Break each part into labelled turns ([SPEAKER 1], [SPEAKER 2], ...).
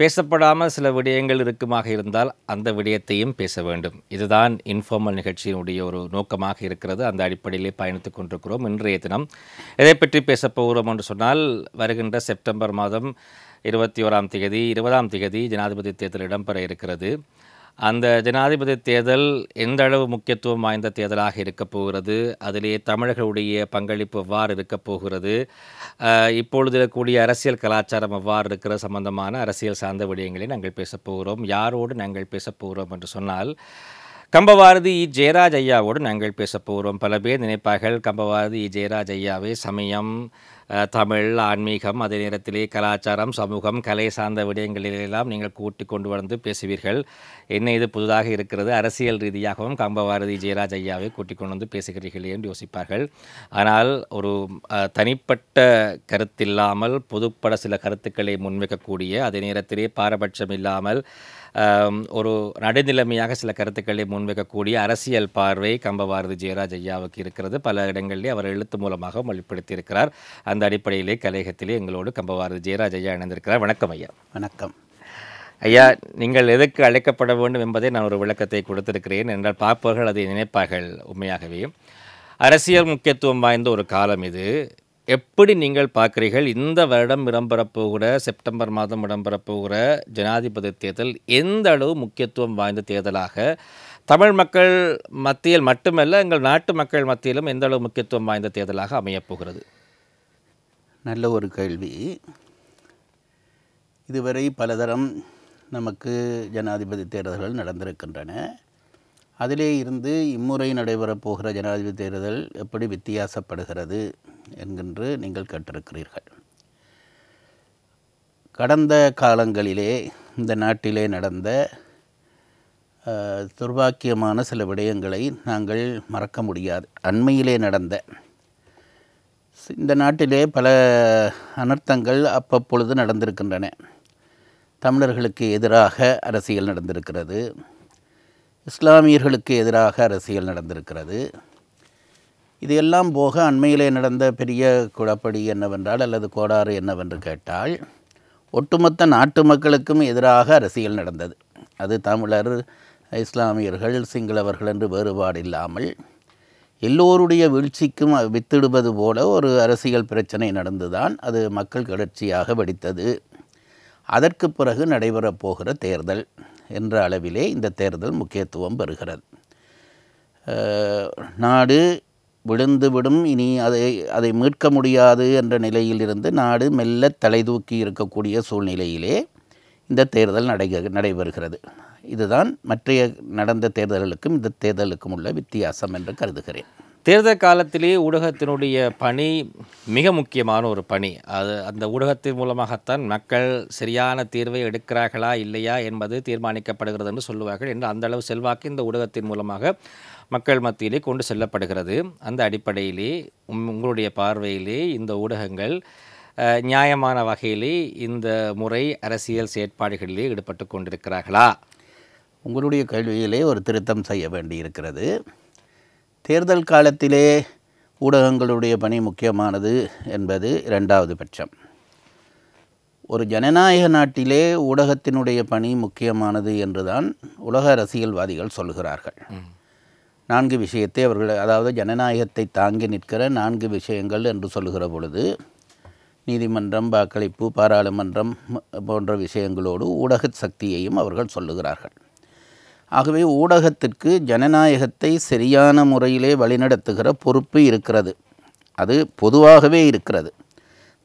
[SPEAKER 1] பேசப்படாமல் சில விடயங்கள் இருக்குமாக இருந்தால் அந்த விடயத்தையும் பேச வேண்டும் இதுதான் இன்ஃபார்மல் நிகழ்ச்சியினுடைய ஒரு நோக்கமாக இருக்கிறது அந்த அடிப்படையிலே பயணித்துக் கொண்டிருக்கிறோம் இன்றைய தினம் இதை பற்றி பேசப்போகிறோம் என்று சொன்னால் வருகின்ற செப்டம்பர் மாதம் இருபத்தி ஓராம் தேதி இருபதாம் தேதி ஜனாதிபதி தேர்தல் இடம்பெற இருக்கிறது அந்த ஜனாதிபதி தேர்தல் எந்த அளவு முக்கியத்துவம் வாய்ந்த தேர்தலாக இருக்கப் போகிறது அதிலே தமிழர்களுடைய பங்களிப்பு எவ்வாறு இருக்கப் போகிறது இப்பொழுது இருக்கக்கூடிய அரசியல் கலாச்சாரம் எவ்வாறு இருக்கிற சம்பந்தமான அரசியல் சார்ந்த விடயங்களை நாங்கள் பேசப்போகிறோம் யாரோடு நாங்கள் பேசப்போகிறோம் என்று சொன்னால் கம்பவாரதி இ ஜெயராஜ் ஐயாவோடு நாங்கள் பேசப்போகிறோம் பல பேர் நினைப்பார்கள் கம்பவாரதி இ ஜெயராஜ் ஐயாவே சமயம் தமிழ் ஆன்மீகம் அதே நேரத்திலே கலாச்சாரம் சமூகம் கலை சார்ந்த விடயங்களிலெல்லாம் நீங்கள் கூட்டி கொண்டு வந்து பேசுவீர்கள் என்ன இது புதிதாக இருக்கிறது அரசியல் ரீதியாகவும் கம்பவாரதி ஜெயராஜ் ஐயாவை கூட்டிக் கொண்டு வந்து பேசுகிறீர்கள் என்று யோசிப்பார்கள் ஆனால் ஒரு தனிப்பட்ட கருத்தில்லாமல் பொதுப்பட சில கருத்துக்களை முன்வைக்கக்கூடிய அதே நேரத்திலே பாரபட்சம் இல்லாமல் ஒரு நடுநிலைமையாக சில கருத்துக்களை முன்வைக்கக்கூடிய அரசியல் பார்வை கம்பபாரதி ஜெயராஜ் ஐயாவுக்கு இருக்கிறது பல இடங்களிலே அவர் எழுத்து மூலமாக வெளிப்படுத்தியிருக்கிறார் அந்த அடிப்படையிலே கலையகத்திலே எங்களோடு கம்பபாரதி ஜெயராஜ் ஐயா இணைந்திருக்கிறார் வணக்கம் ஐயா வணக்கம் ஐயா நீங்கள் எதுக்கு அழைக்கப்பட வேண்டும் என்பதை நான் ஒரு விளக்கத்தை கொடுத்திருக்கிறேன் என்றால் பார்ப்பவர்கள் அதை நினைப்பார்கள் உண்மையாகவே அரசியல் முக்கியத்துவம் வாய்ந்த ஒரு காலம் இது எப்படி நீங்கள் பார்க்குறீர்கள் இந்த வருடம் இடம்பெறப்போகிற செப்டம்பர் மாதம் இடம்பெறப்போகிற ஜனாதிபதி தேர்தல் எந்த அளவு முக்கியத்துவம் வாய்ந்த தேர்தலாக தமிழ் மக்கள் மத்தியில் மட்டுமல்ல எங்கள் நாட்டு மக்கள் மத்தியிலும் எந்த அளவு முக்கியத்துவம் வாய்ந்த தேர்தலாக அமையப்போகிறது
[SPEAKER 2] நல்ல ஒரு கேள்வி இதுவரை பலதரம் நமக்கு ஜனாதிபதி தேர்தல்கள் நடந்திருக்கின்றன அதிலே இருந்து இம்முறை நடைபெறப் போகிற ஜனாதிபதி தேர்தல் எப்படி வித்தியாசப்படுகிறது என்கின்று நீங்கள் கேட்டிருக்கிறீர்கள் கடந்த காலங்களிலே இந்த நாட்டிலே நடந்த துர்பாக்கியமான சில விடயங்களை நாங்கள் மறக்க முடியாது அண்மையிலே நடந்த இந்த நாட்டிலே பல அனர்த்தங்கள் அப்பப்பொழுது நடந்திருக்கின்றன தமிழர்களுக்கு எதிராக அரசியல் நடந்திருக்கிறது இஸ்லாமியர்களுக்கு எதிராக அரசியல் நடந்திருக்கிறது இது எல்லாம் போக அண்மையிலே நடந்த பெரிய குழப்படி என்னவென்றால் அல்லது கோடாறு என்னவென்று கேட்டால் ஒட்டுமொத்த நாட்டு மக்களுக்கும் எதிராக அரசியல் நடந்தது அது தமிழர் இஸ்லாமியர்கள் சிங்களவர்கள் என்று வேறுபாடு இல்லாமல் எல்லோருடைய வீழ்ச்சிக்கும் வித்திடுவது போல ஒரு அரசியல் பிரச்சனை நடந்துதான் அது மக்கள் கிளர்ச்சியாக வெடித்தது அதற்கு பிறகு நடைபெறப் போகிற தேர்தல் என்ற அளவிலே இந்த தேர்தல் முக்கியத்துவம் பெறுகிறது நாடு விழுந்துவிடும் இனி அதை அதை மீட்க முடியாது என்ற நிலையிலிருந்து நாடு மெல்ல தலைதூக்கி இருக்கக்கூடிய சூழ்நிலையிலே இந்த தேர்தல் நடை நடைபெறுகிறது இதுதான் மற்றைய நடந்த தேர்தல்களுக்கும் இந்த தேர்தலுக்கும் உள்ள வித்தியாசம் என்று கருதுகிறேன்
[SPEAKER 1] தேர்தல் காலத்திலே ஊடகத்தினுடைய பணி மிக முக்கியமான ஒரு பணி அது அந்த ஊடகத்தின் மூலமாகத்தான் மக்கள் சரியான தீர்வை எடுக்கிறார்களா இல்லையா என்பது தீர்மானிக்கப்படுகிறது என்று சொல்லுவார்கள் என்று அந்த அளவு செல்வாக்கு இந்த ஊடகத்தின் மூலமாக மக்கள் மத்தியிலே கொண்டு செல்லப்படுகிறது அந்த அடிப்படையிலே உங்களுடைய பார்வையிலே இந்த ஊடகங்கள் நியாயமான வகையிலே இந்த முறை அரசியல்
[SPEAKER 2] செயற்பாடுகளிலே ஈடுபட்டு கொண்டிருக்கிறார்களா உங்களுடைய கல்வியிலே ஒரு திருத்தம் செய்ய வேண்டியிருக்கிறது தேர்தல் காலத்திலே ஊடகங்களுடைய பணி முக்கியமானது என்பது இரண்டாவது பட்சம் ஒரு ஜனநாயக நாட்டிலே ஊடகத்தினுடைய பணி முக்கியமானது என்றுதான் உலக அரசியல்வாதிகள் சொல்கிறார்கள் நான்கு விஷயத்தை அவர்கள் அதாவது ஜனநாயகத்தை தாங்கி நிற்கிற நான்கு விஷயங்கள் என்று சொல்லுகிற பொழுது நீதிமன்றம் வாக்களிப்பு பாராளுமன்றம் போன்ற விஷயங்களோடு ஊடக சக்தியையும் அவர்கள் சொல்லுகிறார்கள் ஆகவே ஊடகத்திற்கு ஜனநாயகத்தை சரியான முறையிலே வழிநடத்துகிற பொறுப்பு இருக்கிறது அது பொதுவாகவே இருக்கிறது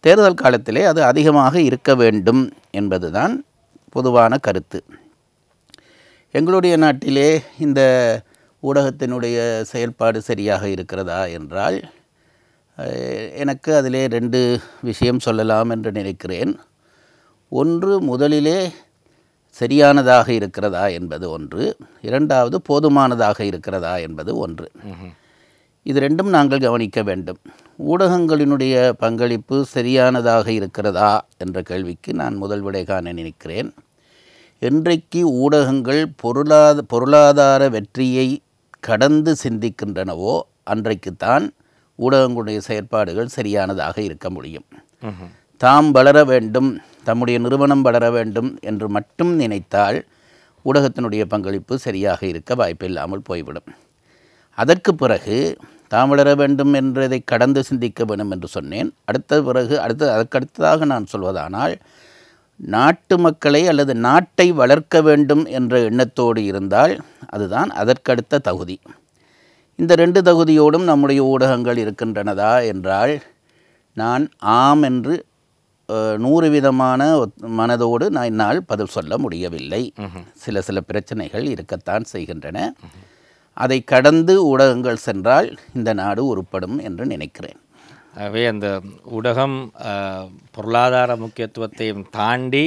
[SPEAKER 2] தேர்தல் காலத்திலே அது அதிகமாக இருக்க வேண்டும் என்பதுதான் பொதுவான கருத்து எங்களுடைய நாட்டிலே இந்த ஊடகத்தினுடைய செயல்பாடு சரியாக இருக்கிறதா என்றால் எனக்கு அதிலே ரெண்டு விஷயம் சொல்லலாம் என்று நினைக்கிறேன் ஒன்று முதலிலே சரியானதாக இருக்கிறதா என்பது ஒன்று இரண்டாவது போதுமானதாக இருக்கிறதா என்பது ஒன்று இது ரெண்டும் நாங்கள் கவனிக்க வேண்டும் ஊடகங்களினுடைய பங்களிப்பு சரியானதாக இருக்கிறதா என்ற கேள்விக்கு நான் முதல் விடை காண நினைக்கிறேன் இன்றைக்கு ஊடகங்கள் பொருளாத பொருளாதார வெற்றியை கடந்து சிந்திக்கின்றனவோ அன்றைக்குத்தான் ஊடகங்களுடைய செயற்பாடுகள் சரியானதாக இருக்க முடியும் தாம் வளர வேண்டும் தம்முடைய நிறுவனம் வளர வேண்டும் என்று மட்டும் நினைத்தால் ஊடகத்தினுடைய பங்களிப்பு சரியாக இருக்க வாய்ப்பில்லாமல் போய்விடும் அதற்கு பிறகு தாம் வளர வேண்டும் என்றதை கடந்து சிந்திக்க வேண்டும் என்று சொன்னேன் அடுத்த பிறகு அடுத்த அதற்கடுத்ததாக நான் சொல்வதானால் நாட்டு மக்களை அல்லது நாட்டை வளர்க்க வேண்டும் என்ற எண்ணத்தோடு இருந்தால் அதுதான் அதற்கடுத்த தகுதி இந்த ரெண்டு தகுதியோடும் நம்முடைய ஊடகங்கள் இருக்கின்றனதா என்றால் நான் ஆம் என்று நூறு விதமான மனதோடு நான் என்னால் பதில் சொல்ல முடியவில்லை சில சில பிரச்சனைகள் இருக்கத்தான் செய்கின்றன அதை கடந்து ஊடகங்கள் சென்றால் இந்த நாடு உருப்படும் என்று நினைக்கிறேன்
[SPEAKER 1] ஆகவே அந்த ஊடகம் பொருளாதார முக்கியத்துவத்தையும் தாண்டி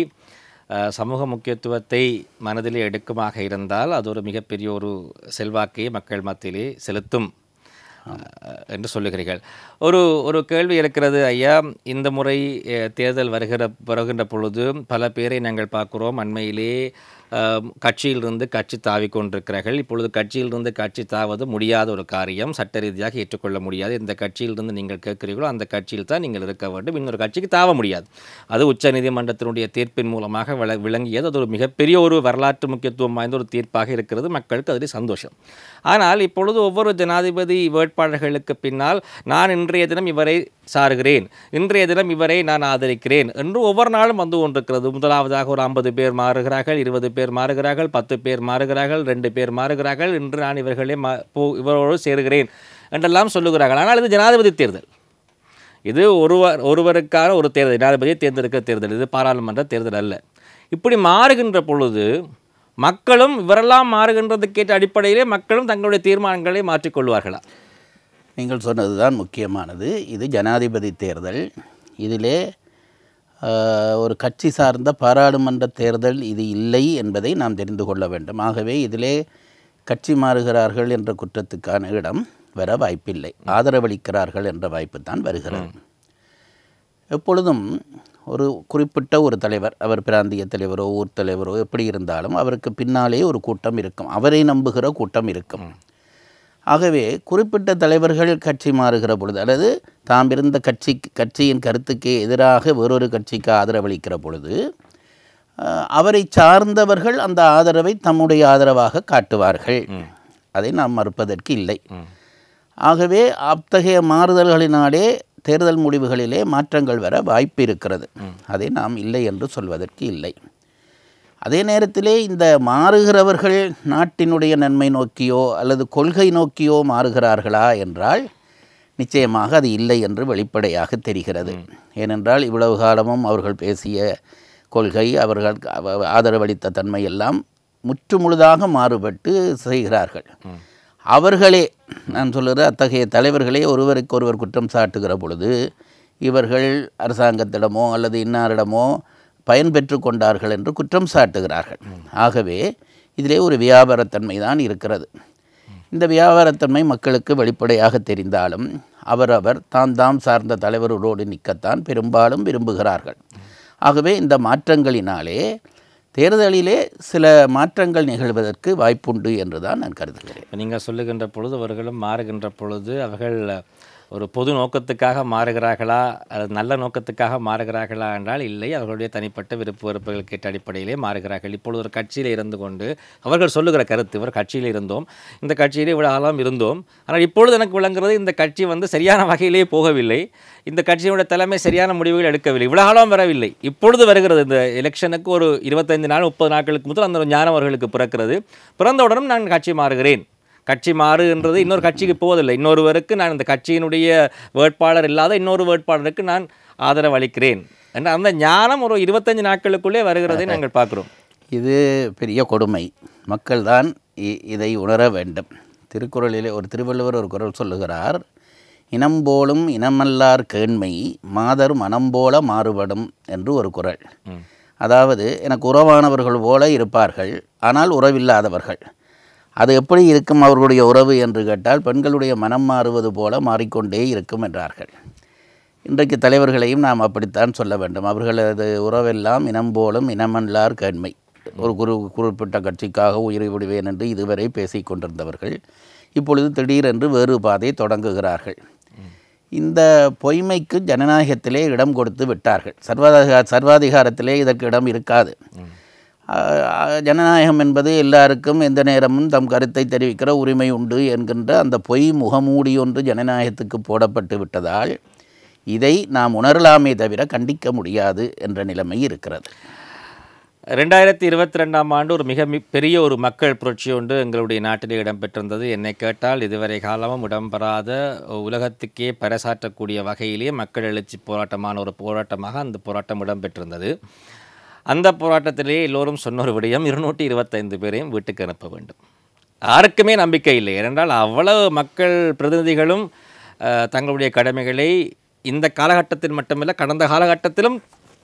[SPEAKER 1] சமூக முக்கியத்துவத்தை மனதிலே எடுக்குமாக இருந்தால் அது ஒரு மிகப்பெரிய ஒரு செல்வாக்கையை மக்கள் மத்தியிலே செலுத்தும் என்று சொல்லுகிறீர்கள் ஒரு ஒரு கேள்வி இருக்கிறது ஐயா இந்த முறை தேர்தல் வருகிற வருகின்ற பொழுது பல பேரை நாங்கள் பார்க்குறோம் அண்மையிலே கட்சியிலிருந்து கட்சி தாவி கொண்டிருக்கிறார்கள் இப்பொழுது கட்சியிலிருந்து கட்சி தாவது முடியாத ஒரு காரியம் சட்ட ரீதியாக ஏற்றுக்கொள்ள முடியாது இந்த கட்சியிலிருந்து நீங்கள் கேட்கிறீர்களோ அந்த கட்சியில் தான் நீங்கள் இருக்க வேண்டும் இன்னொரு கட்சிக்கு தாவ முடியாது அது உச்சநீதிமன்றத்தினுடைய தீர்ப்பின் மூலமாக விள விளங்கியது அது ஒரு மிகப்பெரிய ஒரு வரலாற்று முக்கியத்துவம் வாய்ந்த ஒரு தீர்ப்பாக இருக்கிறது மக்களுக்கு அதில் சந்தோஷம் ஆனால் இப்பொழுது ஒவ்வொரு ஜனாதிபதி வேட்பாளர்களுக்கு பின்னால் நான் இன்றைய தினம் இவரை சாருகிறேன் இன்றைய தினம் இவரை நான் ஆதரிக்கிறேன் என்று ஒவ்வொரு நாளும் வந்து கொண்டிருக்கிறது முதலாவதாக ஒரு ஐம்பது பேர் மாறுகிறார்கள் இருபது பேர் பேர் மாறுகிறார்கள் பத்து பேர் மாறுகிறார்கள் ரெண்டு பேர் மாறுகிறார்கள் என்று நான் இவர்களே மா போ இவரோடு சேருகிறேன் என்றெல்லாம் சொல்லுகிறார்கள் ஆனால் இது ஜனாதிபதி தேர்தல் இது ஒருவர் ஒருவருக்கான ஒரு தேர்தல் ஜனாதிபதியை தேர்ந்தெடுக்க தேர்தல் இது பாராளுமன்ற தேர்தல் அல்ல இப்படி மாறுகின்ற பொழுது மக்களும் இவரெல்லாம் மாறுகின்றது கேட்ட அடிப்படையிலே மக்களும் தங்களுடைய தீர்மானங்களை மாற்றிக்கொள்வார்களா
[SPEAKER 2] நீங்கள் சொன்னது தான் முக்கியமானது இது ஜனாதிபதி தேர்தல் இதிலே ஒரு கட்சி சார்ந்த பாராளுமன்ற தேர்தல் இது இல்லை என்பதை நாம் தெரிந்து கொள்ள வேண்டும் ஆகவே இதிலே கட்சி மாறுகிறார்கள் என்ற குற்றத்துக்கான இடம் வர வாய்ப்பில்லை ஆதரவளிக்கிறார்கள் என்ற வாய்ப்பு தான் வருகிறது எப்பொழுதும் ஒரு குறிப்பிட்ட ஒரு தலைவர் அவர் பிராந்திய தலைவரோ ஊர் தலைவரோ எப்படி இருந்தாலும் அவருக்கு பின்னாலே ஒரு கூட்டம் இருக்கும் அவரை நம்புகிற கூட்டம் இருக்கும் ஆகவே குறிப்பிட்ட தலைவர்கள் கட்சி மாறுகிற பொழுது அல்லது தாம் இருந்த கட்சி கட்சியின் கருத்துக்கு எதிராக வேறொரு கட்சிக்கு ஆதரவளிக்கிற பொழுது அவரை சார்ந்தவர்கள் அந்த ஆதரவை தம்முடைய ஆதரவாக காட்டுவார்கள் அதை நாம் மறுப்பதற்கு இல்லை ஆகவே அத்தகைய மாறுதல்களினாலே தேர்தல் முடிவுகளிலே மாற்றங்கள் வர வாய்ப்பு இருக்கிறது அதை நாம் இல்லை என்று சொல்வதற்கு இல்லை அதே நேரத்திலே இந்த மாறுகிறவர்கள் நாட்டினுடைய நன்மை நோக்கியோ அல்லது கொள்கை நோக்கியோ மாறுகிறார்களா என்றால் நிச்சயமாக அது இல்லை என்று வெளிப்படையாக தெரிகிறது ஏனென்றால் இவ்வளவு காலமும் அவர்கள் பேசிய கொள்கை அவர்கள் ஆதரவளித்த தன்மை எல்லாம் முற்றுமுழுதாக மாறுபட்டு செய்கிறார்கள் அவர்களே நான் சொல்கிற அத்தகைய தலைவர்களே ஒருவருக்கு ஒருவர் குற்றம் சாட்டுகிற பொழுது இவர்கள் அரசாங்கத்திடமோ அல்லது இன்னாரிடமோ பயன்பெற்று கொண்டார்கள் என்று குற்றம் சாட்டுகிறார்கள் ஆகவே இதிலே ஒரு வியாபாரத்தன்மை தான் இருக்கிறது இந்த வியாபாரத்தன்மை மக்களுக்கு வெளிப்படையாக தெரிந்தாலும் அவரவர் தாம் தாம் சார்ந்த தலைவர்களோடு நிற்கத்தான் பெரும்பாலும் விரும்புகிறார்கள் ஆகவே இந்த மாற்றங்களினாலே தேர்தலிலே சில மாற்றங்கள் நிகழ்வதற்கு வாய்ப்புண்டு என்று தான் நான் கருதுகிறேன் நீங்கள்
[SPEAKER 1] சொல்லுகின்ற பொழுது அவர்களும் மாறுகின்ற பொழுது அவர்கள் ஒரு பொது நோக்கத்துக்காக மாறுகிறார்களா அல்லது நல்ல நோக்கத்துக்காக மாறுகிறார்களா என்றால் இல்லை அவர்களுடைய தனிப்பட்ட விருப்ப வெறுப்புகள் கேட்ட அடிப்படையிலே மாறுகிறார்கள் இப்பொழுது ஒரு கட்சியில் இருந்து கொண்டு அவர்கள் சொல்லுகிற கருத்து ஒரு கட்சியில் இருந்தோம் இந்த கட்சியிலே இவ்வளோ இருந்தோம் ஆனால் இப்பொழுது எனக்கு விளங்குறது இந்த கட்சி வந்து சரியான வகையிலே போகவில்லை இந்த கட்சியினுடைய தலைமை சரியான முடிவுகள் எடுக்கவில்லை இவ்வளோ வரவில்லை இப்பொழுது வருகிறது இந்த எலெக்ஷனுக்கு ஒரு இருபத்தைந்து நாள் முப்பது நாட்களுக்கு முதல் அந்த ஞானவர்களுக்கு பிறக்கிறது பிறந்தவுடனும் நான் கட்சி மாறுகிறேன் கட்சி மாறுகின்றது இன்னொரு கட்சிக்கு போவதில்லை இன்னொருவருக்கு நான் இந்த கட்சியினுடைய வேட்பாளர் இல்லாத இன்னொரு வேட்பாளருக்கு நான் ஆதரவு அளிக்கிறேன் என்ற அந்த ஞானம் ஒரு இருபத்தஞ்சு நாட்களுக்குள்ளே வருகிறதை நாங்கள் பார்க்குறோம்
[SPEAKER 2] இது பெரிய கொடுமை மக்கள் தான் இதை உணர வேண்டும் திருக்குறளிலே ஒரு திருவள்ளுவர் ஒரு குரல் சொல்லுகிறார் இனம்போலும் இனமல்லார் கேண்மை மாதர் மனம் போல மாறுபடும் என்று ஒரு குரல் அதாவது எனக்கு உறவானவர்கள் போல இருப்பார்கள் ஆனால் உறவில்லாதவர்கள் அது எப்படி இருக்கும் அவர்களுடைய உறவு என்று கேட்டால் பெண்களுடைய மனம் மாறுவது போல மாறிக்கொண்டே இருக்கும் என்றார்கள் இன்றைக்கு தலைவர்களையும் நாம் அப்படித்தான் சொல்ல வேண்டும் அவர்களது உறவெல்லாம் இனம் போலும் இனமல்லார் கண்மை ஒரு குரு குறிப்பிட்ட கட்சிக்காக உயிரை விடுவேன் என்று இதுவரை கொண்டிருந்தவர்கள் இப்பொழுது திடீரென்று வேறு பாதை தொடங்குகிறார்கள் இந்த பொய்மைக்கு ஜனநாயகத்திலே இடம் கொடுத்து விட்டார்கள் சர்வாதிகா சர்வாதிகாரத்திலே இதற்கு இடம் இருக்காது ஜனநாயகம் என்பது எல்லாருக்கும் எந்த நேரமும் தம் கருத்தை தெரிவிக்கிற உரிமை உண்டு என்கின்ற அந்த பொய் முகமூடி ஒன்று ஜனநாயகத்துக்கு போடப்பட்டு விட்டதால் இதை நாம் உணரலாமே தவிர கண்டிக்க முடியாது என்ற நிலைமை இருக்கிறது
[SPEAKER 1] ரெண்டாயிரத்தி இருபத்தி ரெண்டாம் ஆண்டு ஒரு மிக பெரிய ஒரு மக்கள் புரட்சி ஒன்று எங்களுடைய நாட்டிலே இடம்பெற்றிருந்தது என்னை கேட்டால் இதுவரை காலமும் இடம்பெறாத உலகத்துக்கே பறைசாற்றக்கூடிய வகையிலேயே மக்கள் எழுச்சி போராட்டமான ஒரு போராட்டமாக அந்த போராட்டம் இடம்பெற்றிருந்தது அந்த போராட்டத்திலேயே எல்லோரும் சொன்ன ஒரு விடயம் இருநூற்றி இருபத்தைந்து பேரையும் வீட்டுக்கு அனுப்ப வேண்டும் யாருக்குமே நம்பிக்கை இல்லை ஏனென்றால் அவ்வளவு மக்கள் பிரதிநிதிகளும் தங்களுடைய கடமைகளை இந்த காலகட்டத்தில் மட்டுமில்லை கடந்த காலகட்டத்திலும்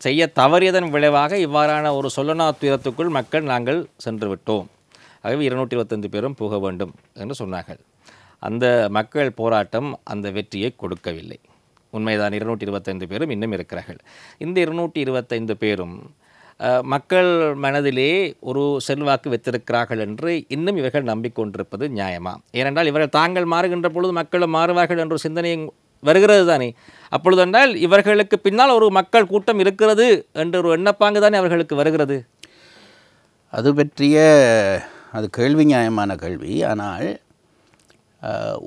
[SPEAKER 1] செய்ய தவறியதன் விளைவாக இவ்வாறான ஒரு சொல்லனா துயரத்துக்குள் மக்கள் நாங்கள் சென்று விட்டோம் ஆகவே இருநூற்றி இருபத்தஞ்சு பேரும் போக வேண்டும் என்று சொன்னார்கள் அந்த மக்கள் போராட்டம் அந்த வெற்றியை கொடுக்கவில்லை உண்மைதான் இருநூற்றி இருபத்தைந்து பேரும் இன்னும் இருக்கிறார்கள் இந்த இருநூற்றி இருபத்தைந்து பேரும் மக்கள் மனதிலே ஒரு செல்வாக்கு வைத்திருக்கிறார்கள் என்று இன்னும் இவர்கள் நம்பிக்கொண்டிருப்பது நியாயமா ஏனென்றால் இவர்கள் தாங்கள் மாறுகின்ற பொழுது மக்களும் மாறுவார்கள் என்ற சிந்தனையும் வருகிறது தானே அப்பொழுது என்றால் இவர்களுக்கு பின்னால் ஒரு மக்கள் கூட்டம் இருக்கிறது என்ற ஒரு எண்ணப்பாங்கு தானே அவர்களுக்கு வருகிறது
[SPEAKER 2] அது பற்றிய அது கேள்வி நியாயமான கேள்வி ஆனால்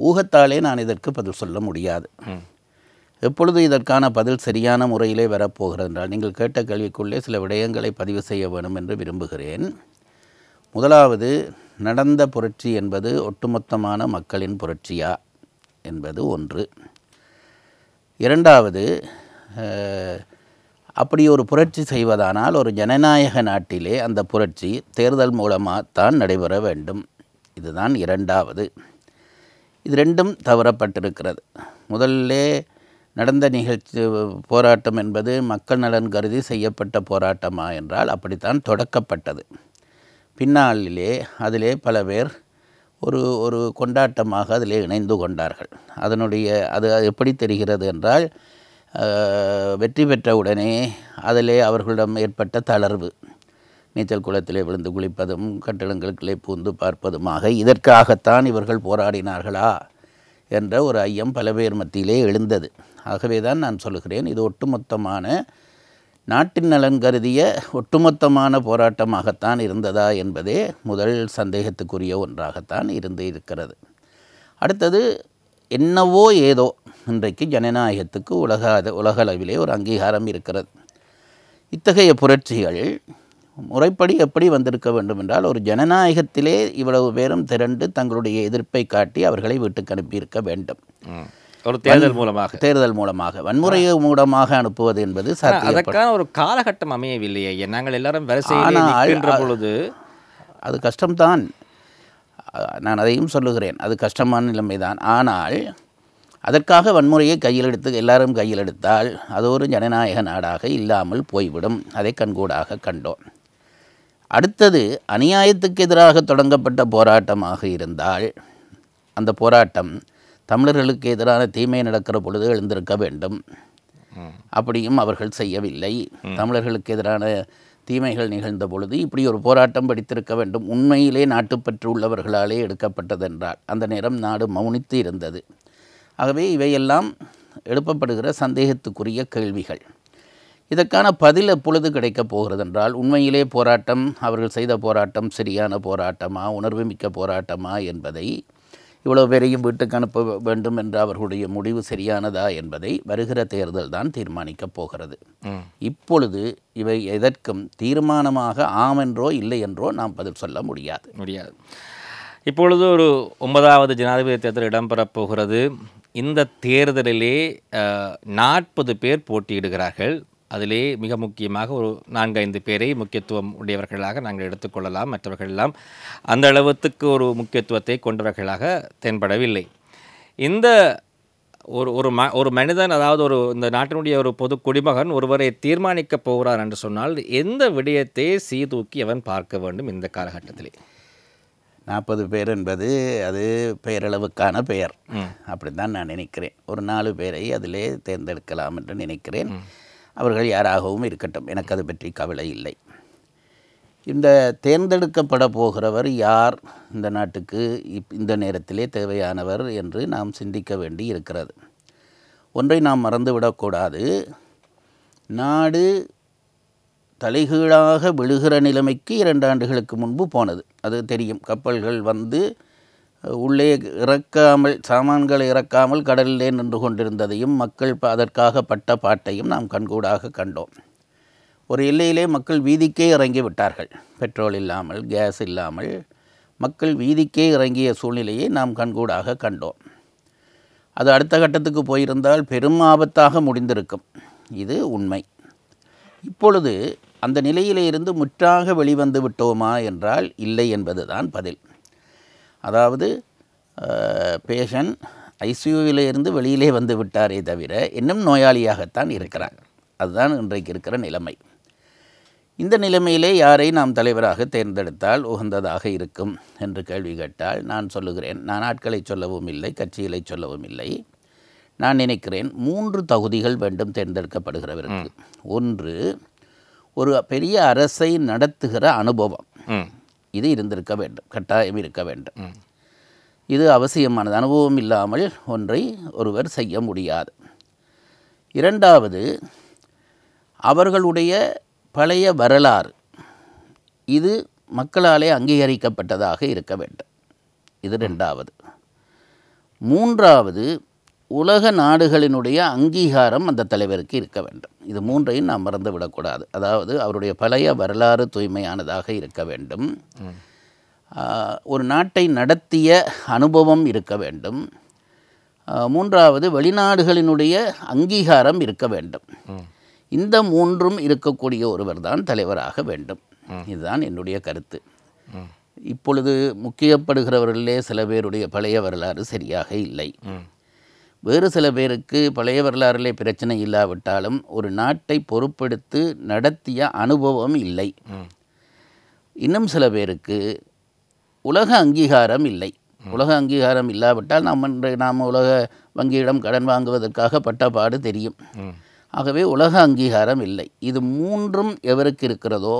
[SPEAKER 2] ஊகத்தாலே நான் இதற்கு பதில் சொல்ல முடியாது எப்பொழுது இதற்கான பதில் சரியான முறையிலே வரப்போகிறது என்றால் நீங்கள் கேட்ட கேள்விக்குள்ளே சில விடயங்களை பதிவு செய்ய வேண்டும் என்று விரும்புகிறேன் முதலாவது நடந்த புரட்சி என்பது ஒட்டுமொத்தமான மக்களின் புரட்சியா என்பது ஒன்று இரண்டாவது அப்படி ஒரு புரட்சி செய்வதானால் ஒரு ஜனநாயக நாட்டிலே அந்த புரட்சி தேர்தல் மூலமாக தான் நடைபெற வேண்டும் இதுதான் இரண்டாவது இது ரெண்டும் தவறப்பட்டிருக்கிறது முதல்ல நடந்த நிகழ்ச்சி போராட்டம் என்பது மக்கள் நலன் கருதி செய்யப்பட்ட போராட்டமா என்றால் அப்படித்தான் தொடக்கப்பட்டது பின்னாளிலே அதிலே பல பேர் ஒரு ஒரு கொண்டாட்டமாக அதிலே இணைந்து கொண்டார்கள் அதனுடைய அது எப்படி தெரிகிறது என்றால் வெற்றி பெற்ற உடனே அதிலே அவர்களிடம் ஏற்பட்ட தளர்வு நீச்சல் குளத்திலே விழுந்து குளிப்பதும் கட்டிடங்களுக்குள்ளே பூந்து பார்ப்பதுமாக இதற்காகத்தான் இவர்கள் போராடினார்களா என்ற ஒரு ஐயம் பல பேர் மத்தியிலே எழுந்தது ஆகவே தான் நான் சொல்லுகிறேன் இது ஒட்டுமொத்தமான நாட்டின் நலன் கருதிய ஒட்டுமொத்தமான போராட்டமாகத்தான் இருந்ததா என்பதே முதல் சந்தேகத்துக்குரிய ஒன்றாகத்தான் இருந்து இருக்கிறது அடுத்தது என்னவோ ஏதோ இன்றைக்கு ஜனநாயகத்துக்கு உலக உலகளவிலே ஒரு அங்கீகாரம் இருக்கிறது இத்தகைய புரட்சிகள் முறைப்படி எப்படி வந்திருக்க வேண்டும் என்றால் ஒரு ஜனநாயகத்திலே இவ்வளவு பேரும் திரண்டு தங்களுடைய எதிர்ப்பை காட்டி அவர்களை வீட்டுக்கு அனுப்பியிருக்க வேண்டும் ஒரு தேர்தல் மூலமாக தேர்தல் மூலமாக வன்முறை மூலமாக அனுப்புவது என்பது அதற்கான
[SPEAKER 1] ஒரு காலகட்டம் அமையவில்லையே நாங்கள் எல்லாரும் வரிசையில்
[SPEAKER 2] பொழுது அது கஷ்டம்தான் நான் அதையும் சொல்லுகிறேன் அது கஷ்டமான நிலைமைதான் ஆனால் அதற்காக வன்முறையை கையில் எடுத்து எல்லாரும் கையில் எடுத்தால் அது ஒரு ஜனநாயக நாடாக இல்லாமல் போய்விடும் அதை கண்கூடாக கண்டோம் அடுத்தது அநியாயத்துக்கு எதிராக தொடங்கப்பட்ட போராட்டமாக இருந்தால் அந்த போராட்டம் தமிழர்களுக்கு எதிரான தீமை நடக்கிற பொழுது எழுந்திருக்க வேண்டும் அப்படியும் அவர்கள் செய்யவில்லை தமிழர்களுக்கு எதிரான தீமைகள் நிகழ்ந்த பொழுது இப்படி ஒரு போராட்டம் படித்திருக்க வேண்டும் உண்மையிலே நாட்டுப்பற்று உள்ளவர்களாலே எடுக்கப்பட்டதென்றால் அந்த நேரம் நாடு மௌனித்து இருந்தது ஆகவே இவையெல்லாம் எழுப்பப்படுகிற சந்தேகத்துக்குரிய கேள்விகள் இதற்கான பதில் எப்பொழுது கிடைக்கப் போகிறது என்றால் உண்மையிலே போராட்டம் அவர்கள் செய்த போராட்டம் சரியான போராட்டமா உணர்வு மிக்க போராட்டமா என்பதை இவ்வளோ பேரையும் வீட்டுக்கு அனுப்ப வேண்டும் என்ற அவர்களுடைய முடிவு சரியானதா என்பதை வருகிற தேர்தல் தான் தீர்மானிக்கப் போகிறது இப்பொழுது இவை எதற்கும் தீர்மானமாக ஆம் என்றோ இல்லை என்றோ நாம் பதில் சொல்ல முடியாது முடியாது இப்பொழுது ஒரு ஒன்பதாவது
[SPEAKER 1] ஜனாதிபதி தேர்தல் இடம்பெறப் போகிறது இந்த தேர்தலிலே நாற்பது பேர் போட்டியிடுகிறார்கள் அதிலே மிக முக்கியமாக ஒரு நான்கைந்து பேரை முக்கியத்துவம் உடையவர்களாக நாங்கள் எடுத்துக்கொள்ளலாம் மற்றவர்களெல்லாம் அந்த அளவுக்கு ஒரு முக்கியத்துவத்தை கொண்டவர்களாக தென்படவில்லை இந்த ஒரு ஒரு ம ஒரு மனிதன் அதாவது ஒரு இந்த நாட்டினுடைய ஒரு பொது குடிமகன் ஒருவரை தீர்மானிக்கப் போகிறார் என்று சொன்னால் எந்த விடயத்தை சீதூக்கி
[SPEAKER 2] அவன் பார்க்க வேண்டும் இந்த காலகட்டத்திலே நாற்பது பேர் என்பது அது பெயரளவுக்கான பெயர் அப்படின் தான் நான் நினைக்கிறேன் ஒரு நாலு பேரை அதிலே தேர்ந்தெடுக்கலாம் என்று நினைக்கிறேன் அவர்கள் யாராகவும் இருக்கட்டும் எனக்கு அது பற்றி கவலை இல்லை இந்த தேர்ந்தெடுக்கப்பட போகிறவர் யார் இந்த நாட்டுக்கு இப் இந்த நேரத்திலே தேவையானவர் என்று நாம் சிந்திக்க வேண்டி இருக்கிறது ஒன்றை நாம் மறந்துவிடக்கூடாது நாடு தலைகீழாக விழுகிற நிலைமைக்கு இரண்டு ஆண்டுகளுக்கு முன்பு போனது அது தெரியும் கப்பல்கள் வந்து உள்ளே இறக்காமல் சாமான்களை இறக்காமல் கடலிலே நின்று கொண்டிருந்ததையும் மக்கள் அதற்காக பட்ட பாட்டையும் நாம் கண்கூடாக கண்டோம் ஒரு எல்லையிலே மக்கள் வீதிக்கே இறங்கி விட்டார்கள் பெட்ரோல் இல்லாமல் கேஸ் இல்லாமல் மக்கள் வீதிக்கே இறங்கிய சூழ்நிலையை நாம் கண்கூடாக கண்டோம் அது அடுத்த கட்டத்துக்கு போயிருந்தால் பெரும் ஆபத்தாக முடிந்திருக்கும் இது உண்மை இப்பொழுது அந்த நிலையிலே இருந்து முற்றாக வெளிவந்து விட்டோமா என்றால் இல்லை என்பதுதான் பதில் அதாவது பேஷண்ட் ஐசியூவில் இருந்து வெளியிலே வந்து விட்டாரே தவிர இன்னும் நோயாளியாகத்தான் இருக்கிறார் அதுதான் இன்றைக்கு இருக்கிற நிலைமை இந்த நிலைமையிலே யாரை நாம் தலைவராக தேர்ந்தெடுத்தால் உகந்ததாக இருக்கும் என்று கேள்வி கேட்டால் நான் சொல்லுகிறேன் நான் ஆட்களை சொல்லவும் இல்லை கட்சிகளை சொல்லவும் இல்லை நான் நினைக்கிறேன் மூன்று தகுதிகள் வேண்டும் தேர்ந்தெடுக்கப்படுகிறவர்கள் ஒன்று ஒரு பெரிய அரசை நடத்துகிற அனுபவம் இது இருந்திருக்க வேண்டும் கட்டாயம் இருக்க வேண்டும் இது அவசியமானது அனுபவம் இல்லாமல் ஒன்றை ஒருவர் செய்ய முடியாது இரண்டாவது அவர்களுடைய பழைய வரலாறு இது மக்களாலே அங்கீகரிக்கப்பட்டதாக இருக்க வேண்டும் இது ரெண்டாவது மூன்றாவது உலக நாடுகளினுடைய அங்கீகாரம் அந்த தலைவருக்கு இருக்க வேண்டும் இது மூன்றையும் நாம் மறந்து விடக்கூடாது அதாவது அவருடைய பழைய வரலாறு தூய்மையானதாக இருக்க வேண்டும் ஒரு நாட்டை நடத்திய அனுபவம் இருக்க வேண்டும் மூன்றாவது வெளிநாடுகளினுடைய அங்கீகாரம் இருக்க வேண்டும் இந்த மூன்றும் இருக்கக்கூடிய ஒருவர் தான் தலைவராக வேண்டும் இதுதான் என்னுடைய கருத்து இப்பொழுது முக்கியப்படுகிறவர்களிலே சில பேருடைய பழைய வரலாறு சரியாக இல்லை வேறு சில பேருக்கு பழைய வரலாறுலே பிரச்சனை இல்லாவிட்டாலும் ஒரு நாட்டை பொறுப்படுத்து நடத்திய அனுபவம் இல்லை இன்னும் சில பேருக்கு உலக அங்கீகாரம் இல்லை உலக அங்கீகாரம் இல்லாவிட்டால் நாம் நாம் உலக வங்கியிடம் கடன் வாங்குவதற்காக பட்டப்பாடு தெரியும் ஆகவே உலக அங்கீகாரம் இல்லை இது மூன்றும் எவருக்கு இருக்கிறதோ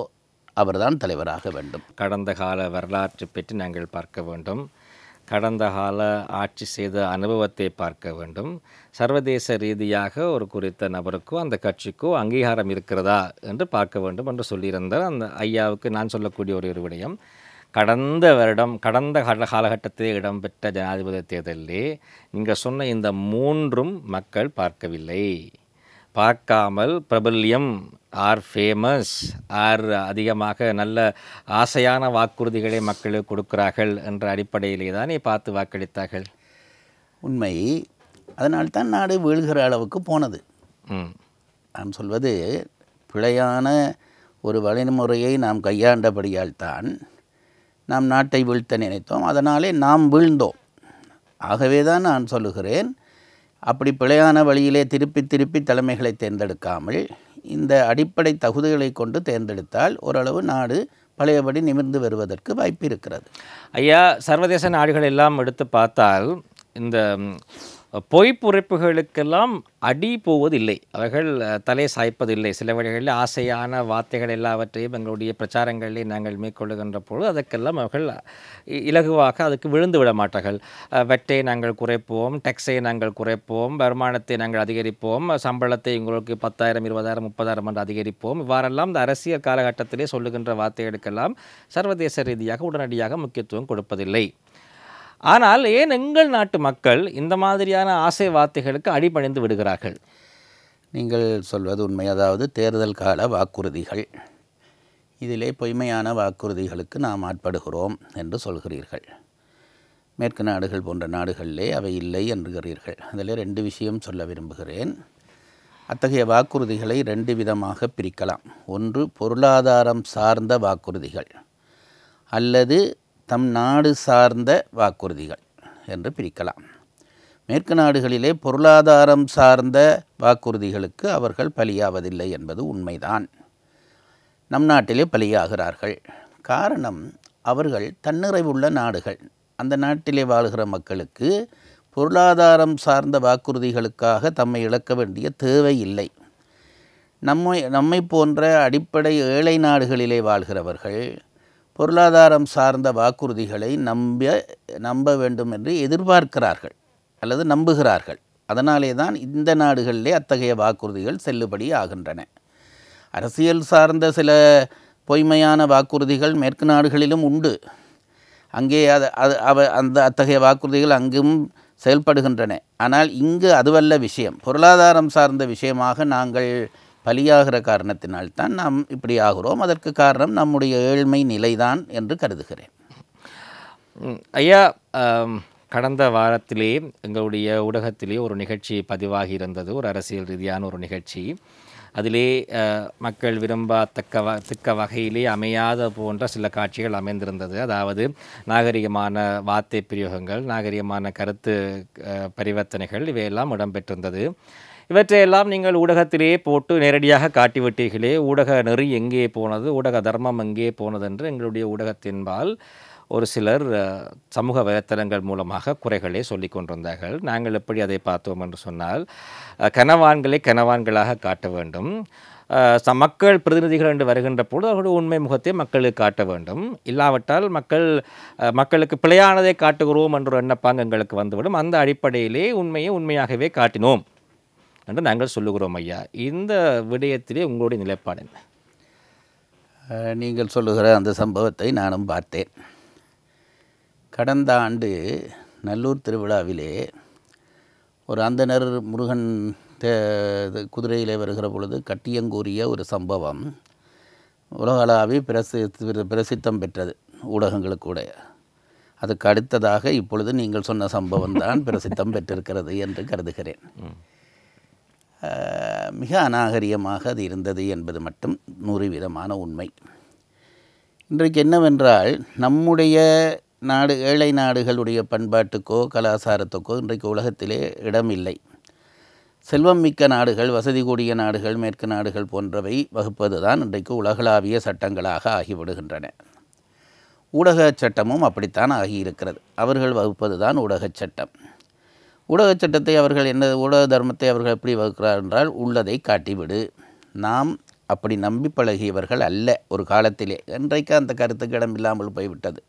[SPEAKER 2] அவர்தான் தலைவராக வேண்டும்
[SPEAKER 1] கடந்த கால வரலாற்று பற்றி நாங்கள் பார்க்க வேண்டும் கடந்த கால ஆட்சி செய்த அனுபவத்தை பார்க்க வேண்டும் சர்வதேச ரீதியாக ஒரு குறித்த நபருக்கோ அந்த கட்சிக்கோ அங்கீகாரம் இருக்கிறதா என்று பார்க்க வேண்டும் என்று சொல்லியிருந்தார் அந்த ஐயாவுக்கு நான் சொல்லக்கூடிய ஒரு ஒரு விடயம் கடந்த வருடம் கடந்த காலகட்டத்தில் இடம்பெற்ற ஜனாதிபதி தேர்தலில் நீங்கள் சொன்ன இந்த மூன்றும் மக்கள் பார்க்கவில்லை பார்க்காமல் பிரபல்யம் ஆர் ஃபேமஸ் ஆர் அதிகமாக நல்ல ஆசையான வாக்குறுதிகளை மக்களுக்கு கொடுக்கிறார்கள் என்ற அடிப்படையிலே தானே பார்த்து வாக்களித்தார்கள்
[SPEAKER 2] உண்மை அதனால்தான் நாடு வீழ்கிற அளவுக்கு போனது நான் சொல்வது பிழையான ஒரு வழிமுறையை நாம் கையாண்டபடியால் தான் நாம் நாட்டை வீழ்த்த நினைத்தோம் அதனாலே நாம் வீழ்ந்தோம் ஆகவே தான் நான் சொல்லுகிறேன் அப்படி பிழையான வழியிலே திருப்பி திருப்பி தலைமைகளை தேர்ந்தெடுக்காமல் இந்த அடிப்படை தகுதிகளை கொண்டு தேர்ந்தெடுத்தால் ஓரளவு நாடு பழையபடி நிமிர்ந்து வருவதற்கு வாய்ப்பு இருக்கிறது
[SPEAKER 1] ஐயா சர்வதேச நாடுகள் எல்லாம் எடுத்து பார்த்தால் இந்த பொய்ப்புரைப்புகளுக்கெல்லாம் அடி போவதில்லை அவர்கள் தலை சாய்ப்பதில்லை சில வழிகளில் ஆசையான வார்த்தைகள் எல்லாவற்றையும் எங்களுடைய பிரச்சாரங்களை நாங்கள் மேற்கொள்ளுகின்ற பொழுது அதற்கெல்லாம் அவர்கள் இலகுவாக அதுக்கு விழுந்து விட மாட்டார்கள் வெட்டை நாங்கள் குறைப்போம் டெக்ஸை நாங்கள் குறைப்போம் வருமானத்தை நாங்கள் அதிகரிப்போம் சம்பளத்தை உங்களுக்கு பத்தாயிரம் இருபதாயிரம் முப்பதாயிரம் என்று அதிகரிப்போம் இவ்வாறெல்லாம் இந்த அரசியல் காலகட்டத்திலே சொல்லுகின்ற வார்த்தைகளுக்கெல்லாம் சர்வதேச ரீதியாக உடனடியாக முக்கியத்துவம் கொடுப்பதில்லை ஆனால் ஏன் எங்கள்
[SPEAKER 2] நாட்டு மக்கள் இந்த மாதிரியான ஆசை வார்த்தைகளுக்கு அடிபணிந்து விடுகிறார்கள் நீங்கள் சொல்வது உண்மை அதாவது தேர்தல் கால வாக்குறுதிகள் இதிலே பொய்மையான வாக்குறுதிகளுக்கு நாம் ஆட்படுகிறோம் என்று சொல்கிறீர்கள் மேற்கு நாடுகள் போன்ற நாடுகளிலே அவை இல்லை என்றுகிறீர்கள் அதில் ரெண்டு விஷயம் சொல்ல விரும்புகிறேன் அத்தகைய வாக்குறுதிகளை ரெண்டு விதமாக பிரிக்கலாம் ஒன்று பொருளாதாரம் சார்ந்த வாக்குறுதிகள் அல்லது தம் நாடு சார்ந்த வாக்குறுதிகள் என்று பிரிக்கலாம் மேற்கு நாடுகளிலே பொருளாதாரம் சார்ந்த வாக்குறுதிகளுக்கு அவர்கள் பலியாவதில்லை என்பது உண்மைதான் நம் நாட்டிலே பலியாகிறார்கள் காரணம் அவர்கள் தன்னிறைவுள்ள நாடுகள் அந்த நாட்டிலே வாழ்கிற மக்களுக்கு பொருளாதாரம் சார்ந்த வாக்குறுதிகளுக்காக தம்மை இழக்க வேண்டிய தேவை இல்லை நம்மை நம்மை போன்ற அடிப்படை ஏழை நாடுகளிலே வாழ்கிறவர்கள் பொருளாதாரம் சார்ந்த வாக்குறுதிகளை நம்ப நம்ப வேண்டும் என்று எதிர்பார்க்கிறார்கள் அல்லது நம்புகிறார்கள் அதனாலே தான் இந்த நாடுகளிலே அத்தகைய வாக்குறுதிகள் செல்லுபடி ஆகின்றன அரசியல் சார்ந்த சில பொய்மையான வாக்குறுதிகள் மேற்கு நாடுகளிலும் உண்டு அங்கே அது அது அவ அந்த அத்தகைய வாக்குறுதிகள் அங்கும் செயல்படுகின்றன ஆனால் இங்கு அதுவல்ல விஷயம் பொருளாதாரம் சார்ந்த விஷயமாக நாங்கள் பலியாகிற காரணத்தினால்தான் நாம் இப்படி ஆகிறோம் அதற்கு காரணம் நம்முடைய ஏழ்மை நிலைதான் என்று கருதுகிறேன்
[SPEAKER 1] ஐயா கடந்த வாரத்திலே எங்களுடைய ஊடகத்திலே ஒரு நிகழ்ச்சி பதிவாகி இருந்தது ஒரு அரசியல் ரீதியான ஒரு நிகழ்ச்சி அதிலே மக்கள் விரும்பத்தக்க வ தக்க வகையிலே அமையாத போன்ற சில காட்சிகள் அமைந்திருந்தது அதாவது நாகரிகமான வார்த்தை பிரயோகங்கள் நாகரிகமான கருத்து பரிவர்த்தனைகள் இவையெல்லாம் இடம்பெற்றிருந்தது இவற்றையெல்லாம் நீங்கள் ஊடகத்திலே போட்டு நேரடியாக காட்டிவிட்டீர்களே ஊடக நெறி எங்கே போனது ஊடக தர்மம் எங்கே போனது என்று எங்களுடைய ஊடகத்தின்பால் ஒரு சிலர் சமூக வலைத்தளங்கள் மூலமாக குறைகளை சொல்லி கொண்டிருந்தார்கள் நாங்கள் எப்படி அதை பார்த்தோம் என்று சொன்னால் கனவான்களை கனவான்களாக காட்ட வேண்டும் மக்கள் பிரதிநிதிகள் என்று வருகின்ற பொழுது அவர்களுடைய உண்மை முகத்தை மக்களுக்கு காட்ட வேண்டும் இல்லாவிட்டால் மக்கள் மக்களுக்கு பிழையானதை காட்டுகிறோம் என்ற எண்ணப்பாங்க எங்களுக்கு வந்துவிடும் அந்த அடிப்படையிலே உண்மையை உண்மையாகவே காட்டினோம் என்று நாங்கள் சொல்லுகிறோம் ஐயா இந்த விடயத்திலே உங்களுடைய நிலைப்பாடு என்ன
[SPEAKER 2] நீங்கள் சொல்லுகிற அந்த சம்பவத்தை நானும் பார்த்தேன் கடந்த ஆண்டு நல்லூர் திருவிழாவிலே ஒரு அந்தனர் முருகன் தே குதிரையிலே வருகிற பொழுது கட்டியங்கூறிய ஒரு சம்பவம் உலகளாவி பிரசி பிரசித்தம் பெற்றது ஊடகங்களுக்கு கூட அதுக்கு அடுத்ததாக இப்பொழுது நீங்கள் சொன்ன சம்பவம் தான் பிரசித்தம் பெற்றிருக்கிறது என்று கருதுகிறேன் மிக அநாகரிகமாக அது இருந்தது என்பது மட்டும் நூறு விதமான உண்மை இன்றைக்கு என்னவென்றால் நம்முடைய நாடு ஏழை நாடுகளுடைய பண்பாட்டுக்கோ கலாச்சாரத்துக்கோ இன்றைக்கு உலகத்திலே இடமில்லை செல்வம் மிக்க நாடுகள் வசதி கூடிய நாடுகள் மேற்கு நாடுகள் போன்றவை வகுப்பது தான் இன்றைக்கு உலகளாவிய சட்டங்களாக ஆகிவிடுகின்றன ஊடக சட்டமும் அப்படித்தான் ஆகியிருக்கிறது அவர்கள் வகுப்பது தான் ஊடக சட்டம் ஊடகச் சட்டத்தை அவர்கள் என்ன ஊடக தர்மத்தை அவர்கள் எப்படி வகுக்கிறார் என்றால் உள்ளதை காட்டிவிடு நாம் அப்படி நம்பி பழகியவர்கள் அல்ல ஒரு காலத்திலே என்றைக்கு அந்த கருத்துக்கு இடமில்லாமல் போய்விட்டது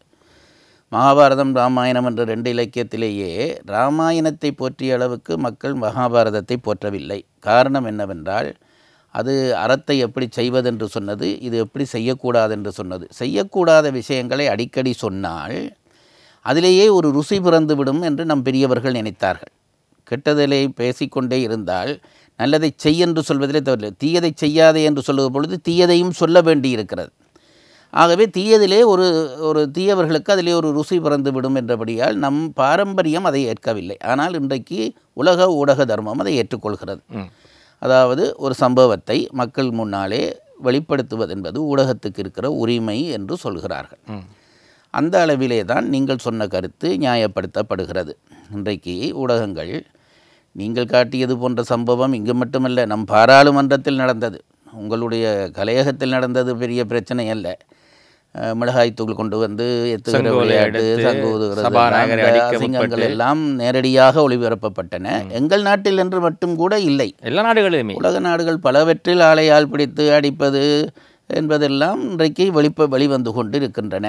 [SPEAKER 2] மகாபாரதம் ராமாயணம் என்ற ரெண்டு இலக்கியத்திலேயே ராமாயணத்தை போற்றிய அளவுக்கு மக்கள் மகாபாரதத்தை போற்றவில்லை காரணம் என்னவென்றால் அது அறத்தை எப்படி செய்வதென்று சொன்னது இது எப்படி செய்யக்கூடாது என்று சொன்னது செய்யக்கூடாத விஷயங்களை அடிக்கடி சொன்னால் அதிலேயே ஒரு ருசி பிறந்துவிடும் என்று நம் பெரியவர்கள் நினைத்தார்கள் கெட்டதிலே பேசிக்கொண்டே இருந்தால் நல்லதை செய் என்று சொல்வதிலே தவறில்லை தீயதை செய்யாதே என்று சொல்லும் பொழுது தீயதையும் சொல்ல வேண்டியிருக்கிறது ஆகவே தீயதிலே ஒரு ஒரு தீயவர்களுக்கு அதிலே ஒரு ருசி பிறந்துவிடும் என்றபடியால் நம் பாரம்பரியம் அதை ஏற்கவில்லை ஆனால் இன்றைக்கு உலக ஊடக தர்மம் அதை ஏற்றுக்கொள்கிறது அதாவது ஒரு சம்பவத்தை மக்கள் முன்னாலே வெளிப்படுத்துவது என்பது ஊடகத்துக்கு இருக்கிற உரிமை என்று சொல்கிறார்கள் அந்த அளவிலே தான் நீங்கள் சொன்ன கருத்து நியாயப்படுத்தப்படுகிறது இன்றைக்கு ஊடகங்கள் நீங்கள் காட்டியது போன்ற சம்பவம் இங்கு மட்டுமல்ல நம் பாராளுமன்றத்தில் நடந்தது உங்களுடைய கலையகத்தில் நடந்தது பெரிய பிரச்சனை அல்ல மிளகாய் தூள் கொண்டு வந்து எத்துகிற விளையாட்டு சங்கூதுகிறது சிங்கங்கள் எல்லாம் நேரடியாக ஒளிபரப்பப்பட்டன எங்கள் நாட்டில் என்று மட்டும் கூட இல்லை எல்லா நாடுகளிலுமே உலக நாடுகள் பலவற்றில் ஆலையால் பிடித்து அடிப்பது என்பதெல்லாம் இன்றைக்கு வெளிப்ப வெளிவந்து கொண்டு இருக்கின்றன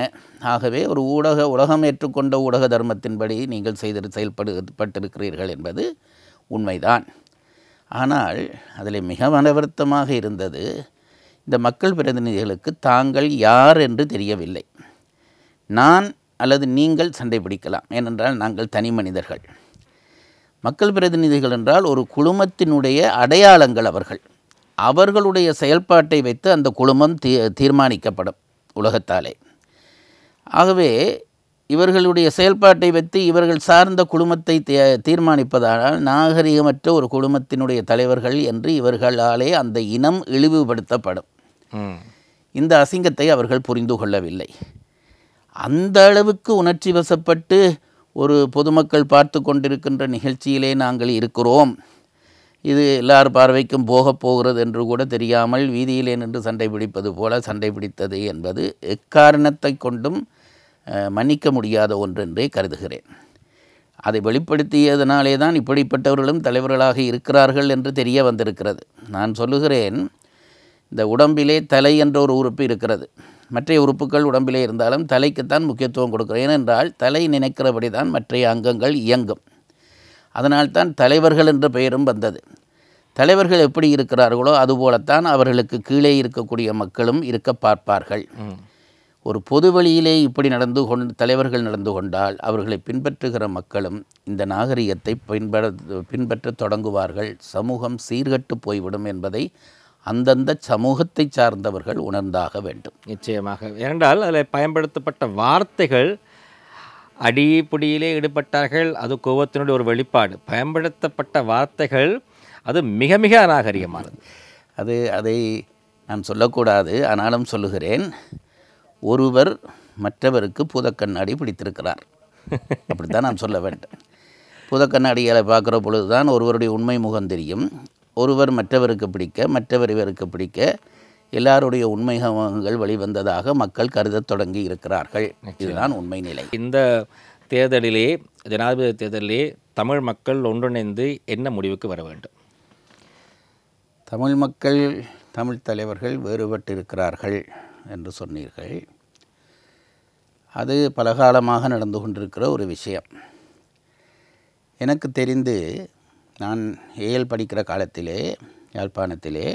[SPEAKER 2] ஆகவே ஒரு ஊடக உலகம் ஏற்றுக்கொண்ட ஊடக தர்மத்தின்படி நீங்கள் செய்து பட்டிருக்கிறீர்கள் என்பது உண்மைதான் ஆனால் அதில் மிக மனவருத்தமாக இருந்தது இந்த மக்கள் பிரதிநிதிகளுக்கு தாங்கள் யார் என்று தெரியவில்லை நான் அல்லது நீங்கள் சண்டை பிடிக்கலாம் ஏனென்றால் நாங்கள் தனி மனிதர்கள் மக்கள் பிரதிநிதிகள் என்றால் ஒரு குழுமத்தினுடைய அடையாளங்கள் அவர்கள் அவர்களுடைய செயல்பாட்டை வைத்து அந்த குழுமம் தீ தீர்மானிக்கப்படும் உலகத்தாலே ஆகவே இவர்களுடைய செயல்பாட்டை வைத்து இவர்கள் சார்ந்த குழுமத்தை தீர்மானிப்பதானால் நாகரிகமற்ற ஒரு குழுமத்தினுடைய தலைவர்கள் என்று இவர்களாலே அந்த இனம் இழிவுபடுத்தப்படும் இந்த அசிங்கத்தை அவர்கள் புரிந்து கொள்ளவில்லை அந்த அளவுக்கு உணர்ச்சி வசப்பட்டு ஒரு பொதுமக்கள் பார்த்து கொண்டிருக்கின்ற நிகழ்ச்சியிலே நாங்கள் இருக்கிறோம் இது எல்லார் பார்வைக்கும் போகப் போகிறது என்று கூட தெரியாமல் வீதியிலே நின்று சண்டை பிடிப்பது போல சண்டை பிடித்தது என்பது எக்காரணத்தை கொண்டும் மன்னிக்க முடியாத ஒன்றென்றே கருதுகிறேன் அதை வெளிப்படுத்தியதனாலே தான் இப்படிப்பட்டவர்களும் தலைவர்களாக இருக்கிறார்கள் என்று தெரிய வந்திருக்கிறது நான் சொல்லுகிறேன் இந்த உடம்பிலே தலை என்ற ஒரு உறுப்பு இருக்கிறது மற்ற உறுப்புகள் உடம்பிலே இருந்தாலும் தலைக்குத்தான் முக்கியத்துவம் கொடுக்கிறேன் என்றால் தலை நினைக்கிறபடி தான் மற்ற அங்கங்கள் இயங்கும் அதனால்தான் தலைவர்கள் என்ற பெயரும் வந்தது தலைவர்கள் எப்படி இருக்கிறார்களோ அதுபோலத்தான் அவர்களுக்கு கீழே இருக்கக்கூடிய மக்களும் இருக்க பார்ப்பார்கள் ஒரு பொது வழியிலே இப்படி நடந்து கொண்டு தலைவர்கள் நடந்து கொண்டால் அவர்களை பின்பற்றுகிற மக்களும் இந்த நாகரிகத்தை பின்பற பின்பற்ற தொடங்குவார்கள் சமூகம் சீர்கட்டு போய்விடும் என்பதை அந்தந்த சமூகத்தை சார்ந்தவர்கள் உணர்ந்தாக வேண்டும் நிச்சயமாக ஏனென்றால் அதில்
[SPEAKER 1] பயன்படுத்தப்பட்ட வார்த்தைகள் அடிப்படியிலே ஈடுபட்டார்கள் அது கோபத்தினுடைய ஒரு வெளிப்பாடு பயன்படுத்தப்பட்ட வார்த்தைகள் அது மிக மிக அநாகரிகமானது
[SPEAKER 2] அது அதை நான் சொல்லக்கூடாது ஆனாலும் சொல்லுகிறேன் ஒருவர் மற்றவருக்கு பூதக்கண்ணாடி பிடித்திருக்கிறார் அப்படித்தான் நான் சொல்ல வேண்டும் பூதக்கண்ணாடிகளை பார்க்குற பொழுது தான் ஒருவருடைய உண்மை முகம் தெரியும் ஒருவர் மற்றவருக்கு பிடிக்க மற்றவர் இவருக்கு பிடிக்க எல்லாருடைய உண்மைகள் வழிவந்ததாக மக்கள் கருதத் தொடங்கி இருக்கிறார்கள் இதுதான் உண்மை நிலை இந்த
[SPEAKER 1] தேர்தலிலே ஜனாதிபதி தேர்தலிலே
[SPEAKER 2] தமிழ் மக்கள் ஒன்றிணைந்து என்ன முடிவுக்கு வர வேண்டும் தமிழ் மக்கள் தமிழ் தலைவர்கள் வேறுபட்டிருக்கிறார்கள் என்று சொன்னீர்கள் அது பலகாலமாக நடந்து கொண்டிருக்கிற ஒரு விஷயம் எனக்கு தெரிந்து நான் ஏஎல் படிக்கிற காலத்திலே யாழ்ப்பாணத்திலே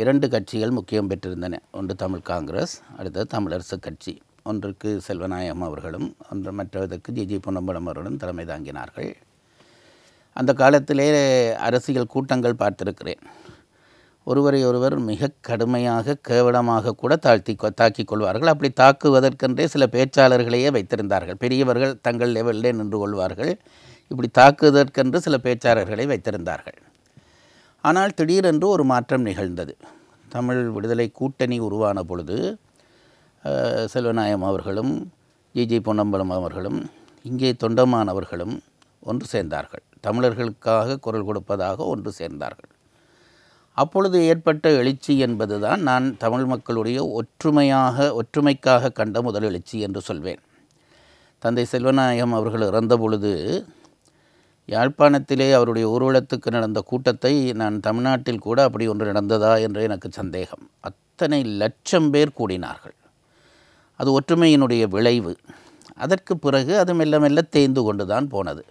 [SPEAKER 2] இரண்டு கட்சிகள் முக்கியம் பெற்றிருந்தன ஒன்று தமிழ் காங்கிரஸ் அடுத்தது தமிழரசு கட்சி ஒன்றுக்கு செல்வநாயகம் அவர்களும் ஒன்று ஜி ஜி பொன்னம்பலம் அவர்களும் தலைமை தாங்கினார்கள் அந்த காலத்திலே அரசியல் கூட்டங்கள் பார்த்திருக்கிறேன் ஒருவரை ஒருவர் மிக கடுமையாக கேவலமாக கூட தாழ்த்தி தாக்கிக் கொள்வார்கள் அப்படி தாக்குவதற்கென்றே சில பேச்சாளர்களையே வைத்திருந்தார்கள் பெரியவர்கள் தங்கள் லெவலிலே நின்று கொள்வார்கள் இப்படி தாக்குவதற்கென்று சில பேச்சாளர்களை வைத்திருந்தார்கள் ஆனால் திடீரென்று ஒரு மாற்றம் நிகழ்ந்தது தமிழ் விடுதலை கூட்டணி உருவான பொழுது செல்வநாயம் அவர்களும் ஜி ஜி பொன்னம்பலம் அவர்களும் இங்கே தொண்டமான் அவர்களும் ஒன்று சேர்ந்தார்கள் தமிழர்களுக்காக குரல் கொடுப்பதாக ஒன்று சேர்ந்தார்கள் அப்பொழுது ஏற்பட்ட எழுச்சி என்பது தான் நான் தமிழ் மக்களுடைய ஒற்றுமையாக ஒற்றுமைக்காக கண்ட முதல் எழுச்சி என்று சொல்வேன் தந்தை செல்வநாயகம் அவர்கள் இறந்த பொழுது யாழ்ப்பாணத்திலே அவருடைய ஊர்வலத்துக்கு நடந்த கூட்டத்தை நான் தமிழ்நாட்டில் கூட அப்படி ஒன்று நடந்ததா என்று எனக்கு சந்தேகம் அத்தனை லட்சம் பேர் கூடினார்கள் அது ஒற்றுமையினுடைய விளைவு அதற்கு பிறகு அது மெல்ல மெல்ல தேய்ந்து கொண்டு தான் போனது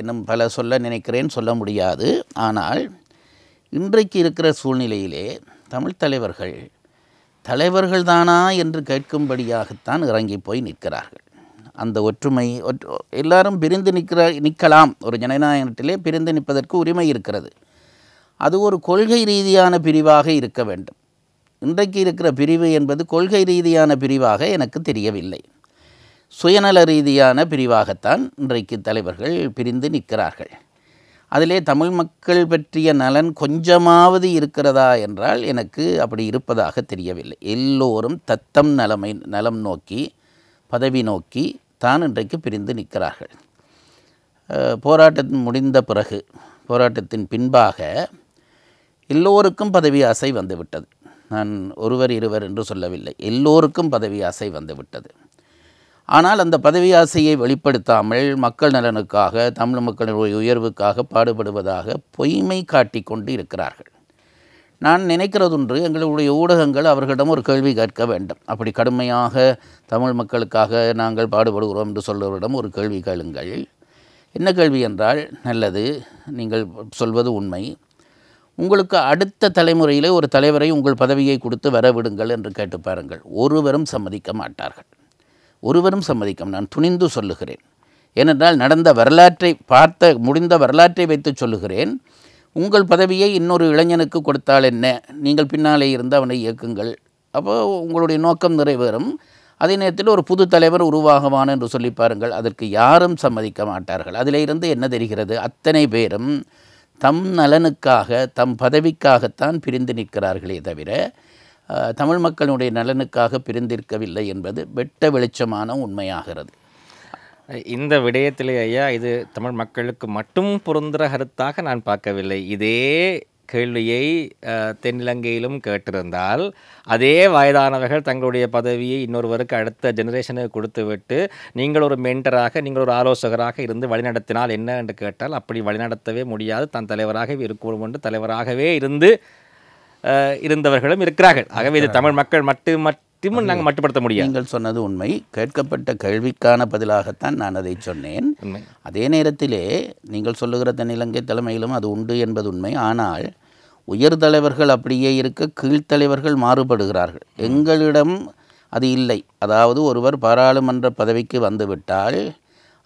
[SPEAKER 2] இன்னும் பல சொல்ல நினைக்கிறேன் சொல்ல முடியாது ஆனால் இன்றைக்கு இருக்கிற சூழ்நிலையிலே தமிழ் தலைவர்கள் தலைவர்கள்தானா என்று கேட்கும்படியாகத்தான் இறங்கி போய் நிற்கிறார்கள் அந்த ஒற்றுமை எல்லாரும் பிரிந்து நிற்கிற நிற்கலாம் ஒரு ஜனநாயகத்திலே பிரிந்து நிற்பதற்கு உரிமை இருக்கிறது அது ஒரு கொள்கை ரீதியான பிரிவாக இருக்க வேண்டும் இன்றைக்கு இருக்கிற பிரிவு என்பது கொள்கை ரீதியான பிரிவாக எனக்கு தெரியவில்லை சுயநல ரீதியான பிரிவாகத்தான் இன்றைக்கு தலைவர்கள் பிரிந்து நிற்கிறார்கள் அதிலே தமிழ் மக்கள் பற்றிய நலன் கொஞ்சமாவது இருக்கிறதா என்றால் எனக்கு அப்படி இருப்பதாக தெரியவில்லை எல்லோரும் தத்தம் நலமை நலம் நோக்கி பதவி நோக்கி தான் இன்றைக்கு பிரிந்து நிற்கிறார்கள் போராட்டத்தின் முடிந்த பிறகு போராட்டத்தின் பின்பாக எல்லோருக்கும் பதவி ஆசை வந்துவிட்டது நான் ஒருவர் இருவர் என்று சொல்லவில்லை எல்லோருக்கும் பதவி ஆசை வந்துவிட்டது ஆனால் அந்த பதவி ஆசையை வெளிப்படுத்தாமல் மக்கள் நலனுக்காக தமிழ் மக்களுடைய உயர்வுக்காக பாடுபடுவதாக பொய்மை காட்டி கொண்டு இருக்கிறார்கள் நான் நினைக்கிறதொன்று எங்களுடைய ஊடகங்கள் அவர்களிடம் ஒரு கேள்வி கேட்க வேண்டும் அப்படி கடுமையாக தமிழ் மக்களுக்காக நாங்கள் பாடுபடுகிறோம் என்று சொல்லுவரிடம் ஒரு கேள்வி கேளுங்கள் என்ன கேள்வி என்றால் நல்லது நீங்கள் சொல்வது உண்மை உங்களுக்கு அடுத்த தலைமுறையிலே ஒரு தலைவரை உங்கள் பதவியை கொடுத்து வரவிடுங்கள் என்று கேட்டு பாருங்கள் ஒருவரும் சம்மதிக்க மாட்டார்கள் ஒருவரும் சம்மதிக்கும் நான் துணிந்து சொல்லுகிறேன் ஏனென்றால் நடந்த வரலாற்றை பார்த்த முடிந்த வரலாற்றை வைத்து சொல்லுகிறேன் உங்கள் பதவியை இன்னொரு இளைஞனுக்கு கொடுத்தால் என்ன நீங்கள் பின்னாலே இருந்து அவனை இயக்குங்கள் அப்போ உங்களுடைய நோக்கம் நிறைவேறும் அதே நேரத்தில் ஒரு புது தலைவர் உருவாகவான் என்று சொல்லி பாருங்கள் அதற்கு யாரும் சம்மதிக்க மாட்டார்கள் அதில் இருந்து என்ன தெரிகிறது அத்தனை பேரும் தம் நலனுக்காக தம் பதவிக்காகத்தான் பிரிந்து நிற்கிறார்களே தவிர தமிழ் மக்களுடைய நலனுக்காக பிரிந்திருக்கவில்லை என்பது வெட்ட வெளிச்சமான உண்மையாகிறது
[SPEAKER 1] இந்த விடயத்திலே ஐயா இது தமிழ் மக்களுக்கு மட்டும் பொருந்துகிற கருத்தாக நான் பார்க்கவில்லை இதே கேள்வியை தென்னிலங்கையிலும் கேட்டிருந்தால் அதே வயதானவர்கள் தங்களுடைய பதவியை இன்னொருவருக்கு அடுத்த ஜெனரேஷனுக்கு கொடுத்துவிட்டு நீங்கள் ஒரு மென்டராக நீங்கள் ஒரு ஆலோசகராக இருந்து வழிநடத்தினால் என்ன என்று கேட்டால் அப்படி வழிநடத்தவே முடியாது தன் தலைவராகவே இருக்கும் என்று தலைவராகவே இருந்து இருந்தவர்களும் இருக்கிறார்கள் ஆகவே இது தமிழ் மக்கள் மட்டு மட்டும் திமுன் நாங்கள் மட்டுப்படுத்த முடியும்
[SPEAKER 2] நீங்கள் சொன்னது உண்மை கேட்கப்பட்ட கேள்விக்கான பதிலாகத்தான் நான் அதை சொன்னேன் அதே நேரத்திலே நீங்கள் சொல்லுகிற தென்னிலங்கை தலைமையிலும் அது உண்டு என்பது உண்மை ஆனால் உயர் தலைவர்கள் அப்படியே இருக்க கீழ்த்தலைவர்கள் மாறுபடுகிறார்கள் எங்களிடம் அது இல்லை அதாவது ஒருவர் பாராளுமன்ற பதவிக்கு வந்துவிட்டால்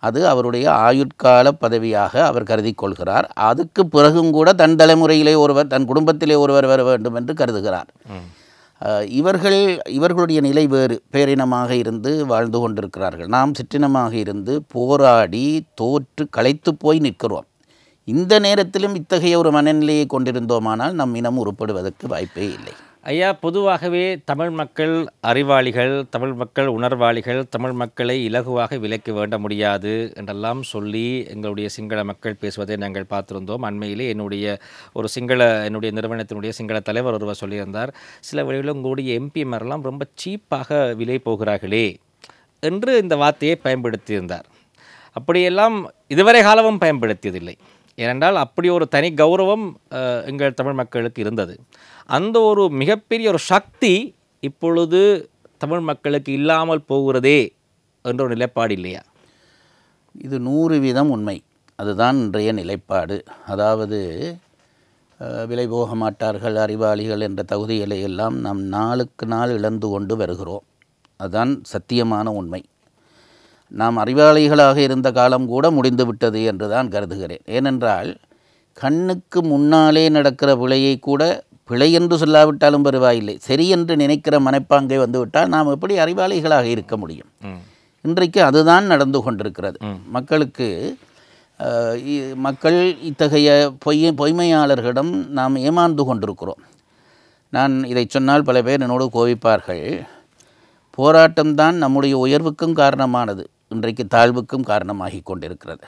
[SPEAKER 2] அது அவருடைய ஆயுட்கால பதவியாக அவர் கருதி கொள்கிறார் அதுக்கு பிறகும் கூட தன் தலைமுறையிலே ஒருவர் தன் குடும்பத்திலே ஒருவர் வர வேண்டும் என்று கருதுகிறார் இவர்கள் இவர்களுடைய நிலை வேறு பேரினமாக இருந்து வாழ்ந்து கொண்டிருக்கிறார்கள் நாம் சிற்றினமாக இருந்து போராடி தோற்று களைத்து போய் நிற்கிறோம் இந்த நேரத்திலும் இத்தகைய ஒரு மனநிலையை கொண்டிருந்தோமானால் நம் இனம் உருப்படுவதற்கு வாய்ப்பே இல்லை
[SPEAKER 1] ஐயா பொதுவாகவே தமிழ் மக்கள் அறிவாளிகள் தமிழ் மக்கள் உணர்வாளிகள் தமிழ் மக்களை இலகுவாக விலக்க வேண்ட முடியாது என்றெல்லாம் சொல்லி எங்களுடைய சிங்கள மக்கள் பேசுவதை நாங்கள் பார்த்துருந்தோம் அண்மையிலே என்னுடைய ஒரு சிங்கள என்னுடைய நிறுவனத்தினுடைய சிங்கள தலைவர் ஒருவர் சொல்லியிருந்தார் சில வழிகளில் உங்களுடைய எம்பிமாரெல்லாம் ரொம்ப சீப்பாக விலை போகிறார்களே என்று இந்த வார்த்தையை பயன்படுத்தியிருந்தார் அப்படியெல்லாம் இதுவரை காலமும் பயன்படுத்தியதில்லை ஏனென்றால் அப்படி ஒரு தனி கௌரவம் எங்கள் தமிழ் மக்களுக்கு இருந்தது அந்த ஒரு மிகப்பெரிய ஒரு சக்தி இப்பொழுது தமிழ் மக்களுக்கு இல்லாமல் போகிறதே
[SPEAKER 2] என்ற ஒரு நிலைப்பாடு இல்லையா இது நூறு வீதம் உண்மை அதுதான் இன்றைய நிலைப்பாடு அதாவது விலை போக மாட்டார்கள் அறிவாளிகள் என்ற தகுதிகளை எல்லாம் நாம் நாளுக்கு நாள் இழந்து கொண்டு வருகிறோம் அதுதான் சத்தியமான உண்மை நாம் அறிவாளிகளாக இருந்த காலம் கூட முடிந்துவிட்டது என்று தான் கருதுகிறேன் ஏனென்றால் கண்ணுக்கு முன்னாலே நடக்கிற பிழையை கூட பிழை என்று சொல்லாவிட்டாலும் பரவாயில்லை சரி என்று நினைக்கிற மனப்பாங்கை வந்துவிட்டால் நாம் எப்படி அறிவாளிகளாக இருக்க முடியும் இன்றைக்கு அதுதான் நடந்து கொண்டிருக்கிறது மக்களுக்கு மக்கள் இத்தகைய பொய் பொய்மையாளர்களிடம் நாம் ஏமாந்து கொண்டிருக்கிறோம் நான் இதை சொன்னால் பல பேர் என்னோடு கோவிப்பார்கள் போராட்டம்தான் நம்முடைய உயர்வுக்கும் காரணமானது இன்றைக்கு தாழ்வுக்கும் காரணமாகி கொண்டிருக்கிறது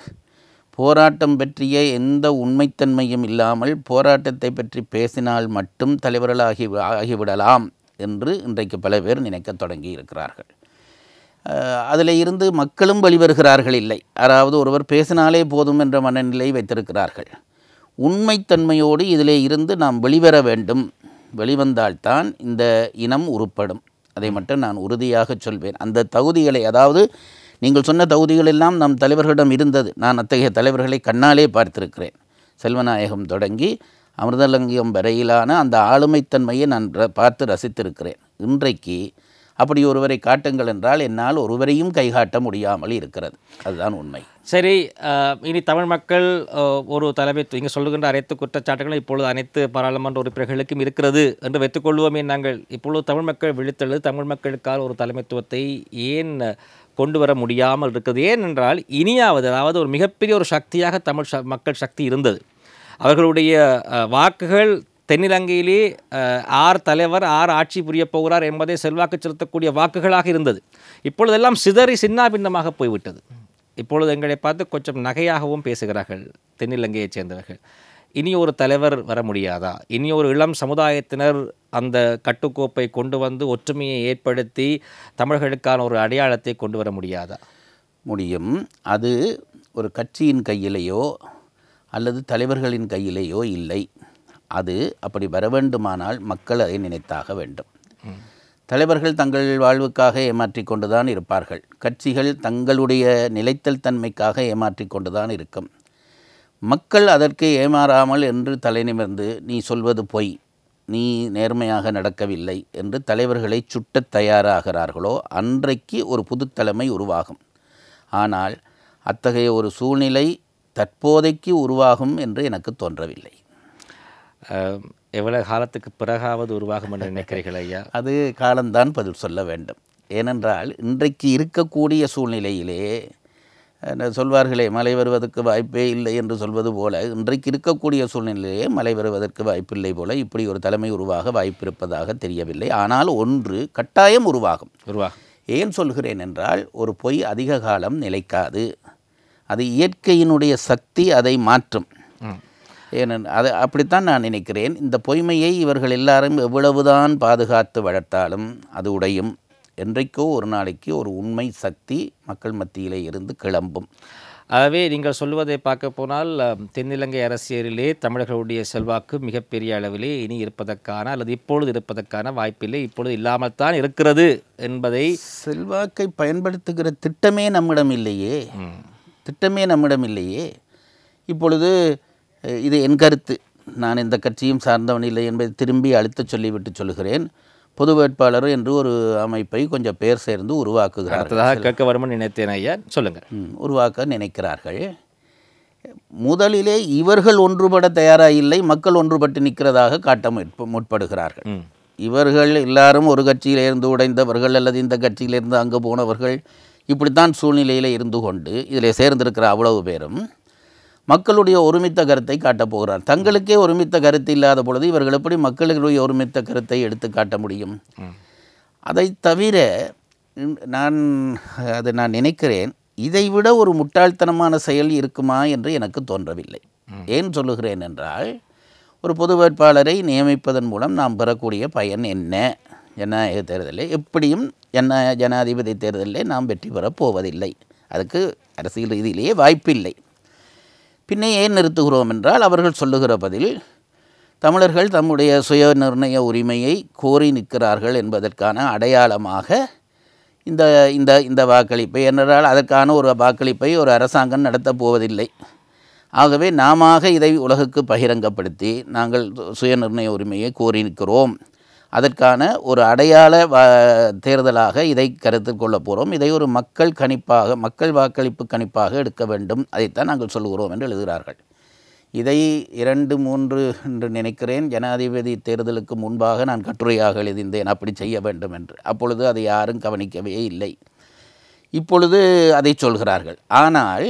[SPEAKER 2] போராட்டம் பற்றிய எந்த உண்மைத்தன்மையும் இல்லாமல் போராட்டத்தை பற்றி பேசினால் மட்டும் தலைவர்களாகி ஆகிவிடலாம் என்று இன்றைக்கு பல பேர் நினைக்க தொடங்கி இருக்கிறார்கள் அதில் இருந்து மக்களும் வெளிவருகிறார்கள் இல்லை அதாவது ஒருவர் பேசினாலே போதும் என்ற மனநிலை வைத்திருக்கிறார்கள் உண்மைத்தன்மையோடு இதிலே இருந்து நாம் வெளிவர வேண்டும் வெளிவந்தால்தான் இந்த இனம் உருப்படும் அதை மட்டும் நான் உறுதியாக சொல்வேன் அந்த தகுதிகளை அதாவது நீங்கள் சொன்ன தகுதிகளெல்லாம் நம் தலைவர்களிடம் இருந்தது நான் அத்தகைய தலைவர்களை கண்ணாலே பார்த்திருக்கிறேன் செல்வநாயகம் தொடங்கி அமிர்தலங்கியம் வரையிலான அந்த ஆளுமைத்தன்மையை நான் பார்த்து ரசித்திருக்கிறேன் இன்றைக்கு அப்படி ஒருவரை காட்டுங்கள் என்றால் என்னால் ஒருவரையும் கைகாட்ட முடியாமல் இருக்கிறது அதுதான் உண்மை
[SPEAKER 1] சரி இனி தமிழ் மக்கள் ஒரு தலைமை இங்கே சொல்லுகின்ற அனைத்து குற்றச்சாட்டுகளும் இப்பொழுது அனைத்து பாராளுமன்ற உறுப்பினர்களுக்கும் இருக்கிறது என்று வைத்துக்கொள்வோமே நாங்கள் இப்பொழுது தமிழ் மக்கள் விழித்தெழுது தமிழ் மக்களுக்கான ஒரு தலைமைத்துவத்தை ஏன் கொண்டு வர முடியாமல் இருக்குது ஏனென்றால் இனியாவது அதாவது ஒரு மிகப்பெரிய ஒரு சக்தியாக தமிழ் மக்கள் சக்தி இருந்தது அவர்களுடைய வாக்குகள் தென்னிலங்கையிலே ஆர் தலைவர் ஆர் ஆட்சி புரிய போகிறார் என்பதை செல்வாக்கு செலுத்தக்கூடிய வாக்குகளாக இருந்தது இப்பொழுதெல்லாம் சிதறி சின்னாபின்னமாக போய்விட்டது இப்பொழுது எங்களை பார்த்து கொஞ்சம் நகையாகவும் பேசுகிறார்கள் தென்னிலங்கையைச் சேர்ந்தவர்கள் இனி ஒரு தலைவர் வர முடியாதா இனி ஒரு இளம் சமுதாயத்தினர் அந்த கட்டுக்கோப்பை கொண்டு வந்து ஒற்றுமையை ஏற்படுத்தி தமிழர்களுக்கான ஒரு அடையாளத்தை கொண்டு வர
[SPEAKER 2] முடியாதா முடியும் அது ஒரு கட்சியின் கையிலேயோ அல்லது தலைவர்களின் கையிலேயோ இல்லை அது அப்படி வர வேண்டுமானால் மக்கள் அதை நினைத்தாக வேண்டும் தலைவர்கள் தங்கள் வாழ்வுக்காக ஏமாற்றி கொண்டுதான் இருப்பார்கள் கட்சிகள் தங்களுடைய நிலைத்தல் தன்மைக்காக ஏமாற்றி கொண்டுதான் இருக்கும் மக்கள் அதற்கு ஏமாறாமல் என்று தலைநிமிர்ந்து நீ சொல்வது பொய் நீ நேர்மையாக நடக்கவில்லை என்று தலைவர்களை சுட்டத் தயாராகிறார்களோ அன்றைக்கு ஒரு புதுத்தலைமை உருவாகும் ஆனால் அத்தகைய ஒரு சூழ்நிலை தற்போதைக்கு உருவாகும் என்று எனக்கு தோன்றவில்லை எவ்வளவு காலத்துக்கு பிறகாவது உருவாகும் என்று நினைக்கிறீர்கள் ஐயா அது காலம்தான் பதில் சொல்ல வேண்டும் ஏனென்றால் இன்றைக்கு இருக்கக்கூடிய சூழ்நிலையிலே சொல்வார்களே மழை வருவதற்கு வாய்ப்பே இல்லை என்று சொல்வது போல இன்றைக்கு இருக்கக்கூடிய சூழ்நிலையிலேயே மழை வருவதற்கு வாய்ப்பில்லை போல இப்படி ஒரு தலைமை உருவாக வாய்ப்பிருப்பதாக தெரியவில்லை ஆனால் ஒன்று கட்டாயம் உருவாகும் உருவாகும் ஏன் சொல்கிறேன் என்றால் ஒரு பொய் அதிக காலம் நிலைக்காது அது இயற்கையினுடைய சக்தி அதை மாற்றும் ஏனென் அது அப்படித்தான் நான் நினைக்கிறேன் இந்த பொய்மையை இவர்கள் எல்லாரும் எவ்வளவுதான் பாதுகாத்து வளர்த்தாலும் அது உடையும் என்றைக்கோ ஒரு நாளைக்கு ஒரு உண்மை சக்தி மக்கள் மத்தியிலே இருந்து கிளம்பும் ஆகவே நீங்கள் சொல்வதை பார்க்க போனால்
[SPEAKER 1] தென்னிலங்கை அரசியலிலே தமிழர்களுடைய செல்வாக்கு மிகப்பெரிய அளவிலே இனி இருப்பதற்கான அல்லது இப்பொழுது
[SPEAKER 2] இருப்பதற்கான வாய்ப்பில்லை இப்பொழுது இல்லாமல் தான் இருக்கிறது என்பதை செல்வாக்கை பயன்படுத்துகிற திட்டமே நம்மிடம் இல்லையே திட்டமே நம்மிடம் இல்லையே இப்பொழுது இது என் கருத்து நான் இந்த கட்சியும் சார்ந்தவன் இல்லை என்பதை திரும்பி அழுத்தச் சொல்லிவிட்டு சொல்கிறேன் பொது வேட்பாளர் என்று ஒரு அமைப்பை கொஞ்சம் பேர் சேர்ந்து உருவாக்குகிறார் அடுத்ததாக கக்கவர்மன் நினைத்தேன் ஐயா சொல்லுங்கள் உருவாக்க நினைக்கிறார்கள் முதலிலே இவர்கள் ஒன்றுபட தயாராக இல்லை மக்கள் ஒன்றுபட்டு நிற்கிறதாக காட்ட முற்படுகிறார்கள் இவர்கள் எல்லாரும் ஒரு கட்சியிலிருந்து உடைந்தவர்கள் அல்லது இந்த கட்சியிலிருந்து அங்கே போனவர்கள் இப்படித்தான் சூழ்நிலையில் இருந்து கொண்டு இதில் சேர்ந்திருக்கிற அவ்வளவு பேரும் மக்களுடைய ஒருமித்த கருத்தை காட்டப் போகிறார் தங்களுக்கே ஒருமித்த கருத்து இல்லாத பொழுது இவர்கள் எப்படி மக்களுடைய ஒருமித்த கருத்தை எடுத்து காட்ட முடியும் அதை தவிர நான் அதை நான் நினைக்கிறேன் இதைவிட ஒரு முட்டாள்தனமான செயல் இருக்குமா என்று எனக்கு தோன்றவில்லை ஏன் சொல்லுகிறேன் என்றால் ஒரு பொது வேட்பாளரை நியமிப்பதன் மூலம் நாம் பெறக்கூடிய பயன் என்ன ஜனநாயக தேர்தலில் எப்படியும் என்ன ஜனாதிபதி தேர்தலில் நாம் வெற்றி பெறப் போவதில்லை அதுக்கு அரசியல் ரீதியிலேயே வாய்ப்பில்லை பின்னே ஏன் நிறுத்துகிறோம் என்றால் அவர்கள் சொல்லுகிற பதில் தமிழர்கள் தம்முடைய சுய நிர்ணய உரிமையை கோரி நிற்கிறார்கள் என்பதற்கான அடையாளமாக இந்த இந்த இந்த வாக்களிப்பை என்றால் அதற்கான ஒரு வாக்களிப்பை ஒரு அரசாங்கம் நடத்தப் போவதில்லை ஆகவே நாம இதை உலகுக்கு பகிரங்கப்படுத்தி நாங்கள் சுய நிர்ணய உரிமையை கோரி நிற்கிறோம் அதற்கான ஒரு அடையாள தேர்தலாக இதை கருத்தில் கொள்ள போகிறோம் இதை ஒரு மக்கள் கணிப்பாக மக்கள் வாக்களிப்பு கணிப்பாக எடுக்க வேண்டும் அதைத்தான் நாங்கள் சொல்லுகிறோம் என்று எழுதுகிறார்கள் இதை இரண்டு மூன்று என்று நினைக்கிறேன் ஜனாதிபதி தேர்தலுக்கு முன்பாக நான் கட்டுரையாக எழுதிந்தேன் அப்படி செய்ய வேண்டும் என்று அப்பொழுது அதை யாரும் கவனிக்கவே இல்லை இப்பொழுது அதை சொல்கிறார்கள் ஆனால்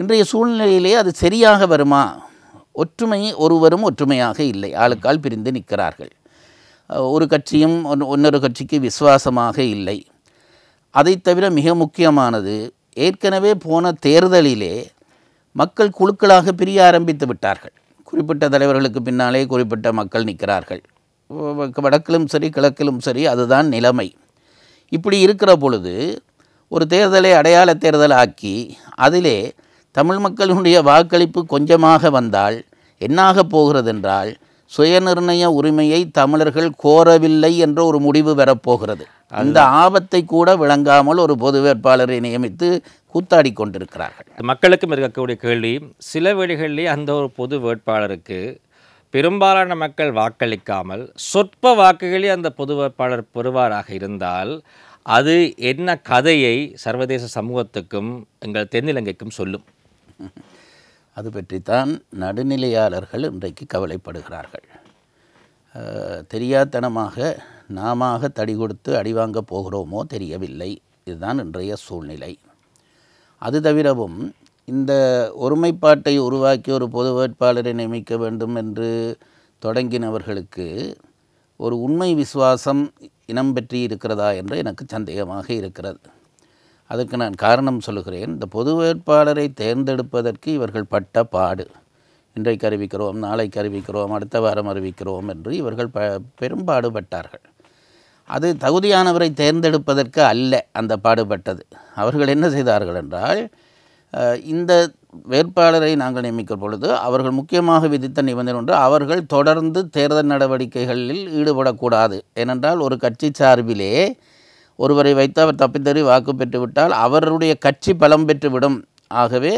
[SPEAKER 2] இன்றைய சூழ்நிலையிலே அது சரியாக வருமா ஒற்றுமை ஒருவரும் ஒற்றுமையாக இல்லை ஆளுக்கால் பிரிந்து நிற்கிறார்கள் ஒரு கட்சியும் இன்னொரு கட்சிக்கு விசுவாசமாக இல்லை அதை தவிர மிக முக்கியமானது ஏற்கனவே போன தேர்தலிலே மக்கள் குழுக்களாக பிரிய ஆரம்பித்து விட்டார்கள் குறிப்பிட்ட தலைவர்களுக்கு பின்னாலே குறிப்பிட்ட மக்கள் நிற்கிறார்கள் வடக்கிலும் சரி கிழக்கிலும் சரி அதுதான் நிலைமை இப்படி இருக்கிற பொழுது ஒரு தேர்தலை அடையாள தேர்தல் ஆக்கி அதிலே தமிழ் மக்களுடைய வாக்களிப்பு கொஞ்சமாக வந்தால் என்னாக போகிறது என்றால் சுயநிர்ணய உரிமையை தமிழர்கள் கோரவில்லை என்ற ஒரு முடிவு வரப்போகிறது அந்த ஆபத்தை கூட விளங்காமல் ஒரு பொது வேட்பாளரை நியமித்து கூத்தாடி கொண்டிருக்கிறார்கள்
[SPEAKER 1] மக்களுக்கும் இருக்கக்கூடிய கேள்வி சில வேடிகளிலே அந்த ஒரு பொது வேட்பாளருக்கு பெரும்பாலான மக்கள் வாக்களிக்காமல் சொற்ப வாக்குகளே அந்த பொது வேட்பாளர் பெறுவாராக இருந்தால் அது என்ன கதையை சர்வதேச
[SPEAKER 2] சமூகத்துக்கும் எங்கள் தென்னிலங்கைக்கும் சொல்லும் அது பற்றித்தான் நடுநிலையாளர்கள் இன்றைக்கு கவலைப்படுகிறார்கள் தெரியாதனமாக நாம தடி கொடுத்து அடிவாங்க போகிறோமோ தெரியவில்லை இதுதான் இன்றைய சூழ்நிலை அது தவிரவும் இந்த ஒருமைப்பாட்டை உருவாக்கி ஒரு பொது வேட்பாளரை நியமிக்க வேண்டும் என்று தொடங்கினவர்களுக்கு ஒரு உண்மை விசுவாசம் இனம் பெற்றி இருக்கிறதா என்று எனக்கு சந்தேகமாக இருக்கிறது அதுக்கு நான் காரணம் சொல்லுகிறேன் இந்த பொது வேட்பாளரை தேர்ந்தெடுப்பதற்கு இவர்கள் பட்ட பாடு இன்றைக்கு அறிவிக்கிறோம் நாளைக்கு அறிவிக்கிறோம் அடுத்த வாரம் அறிவிக்கிறோம் என்று இவர்கள் ப பெரும்பாடுபட்டார்கள் அது தகுதியானவரை தேர்ந்தெடுப்பதற்கு அல்ல அந்த பாடுபட்டது அவர்கள் என்ன செய்தார்கள் என்றால் இந்த வேட்பாளரை நாங்கள் நியமிக்கும் பொழுது அவர்கள் முக்கியமாக விதித்த நிபந்தனை ஒன்று அவர்கள் தொடர்ந்து தேர்தல் நடவடிக்கைகளில் ஈடுபடக்கூடாது ஏனென்றால் ஒரு கட்சி சார்பிலே ஒருவரை வைத்து அவர் தப்பித்தறி வாக்கு பெற்றுவிட்டால் அவருடைய கட்சி பலம் பெற்றுவிடும் ஆகவே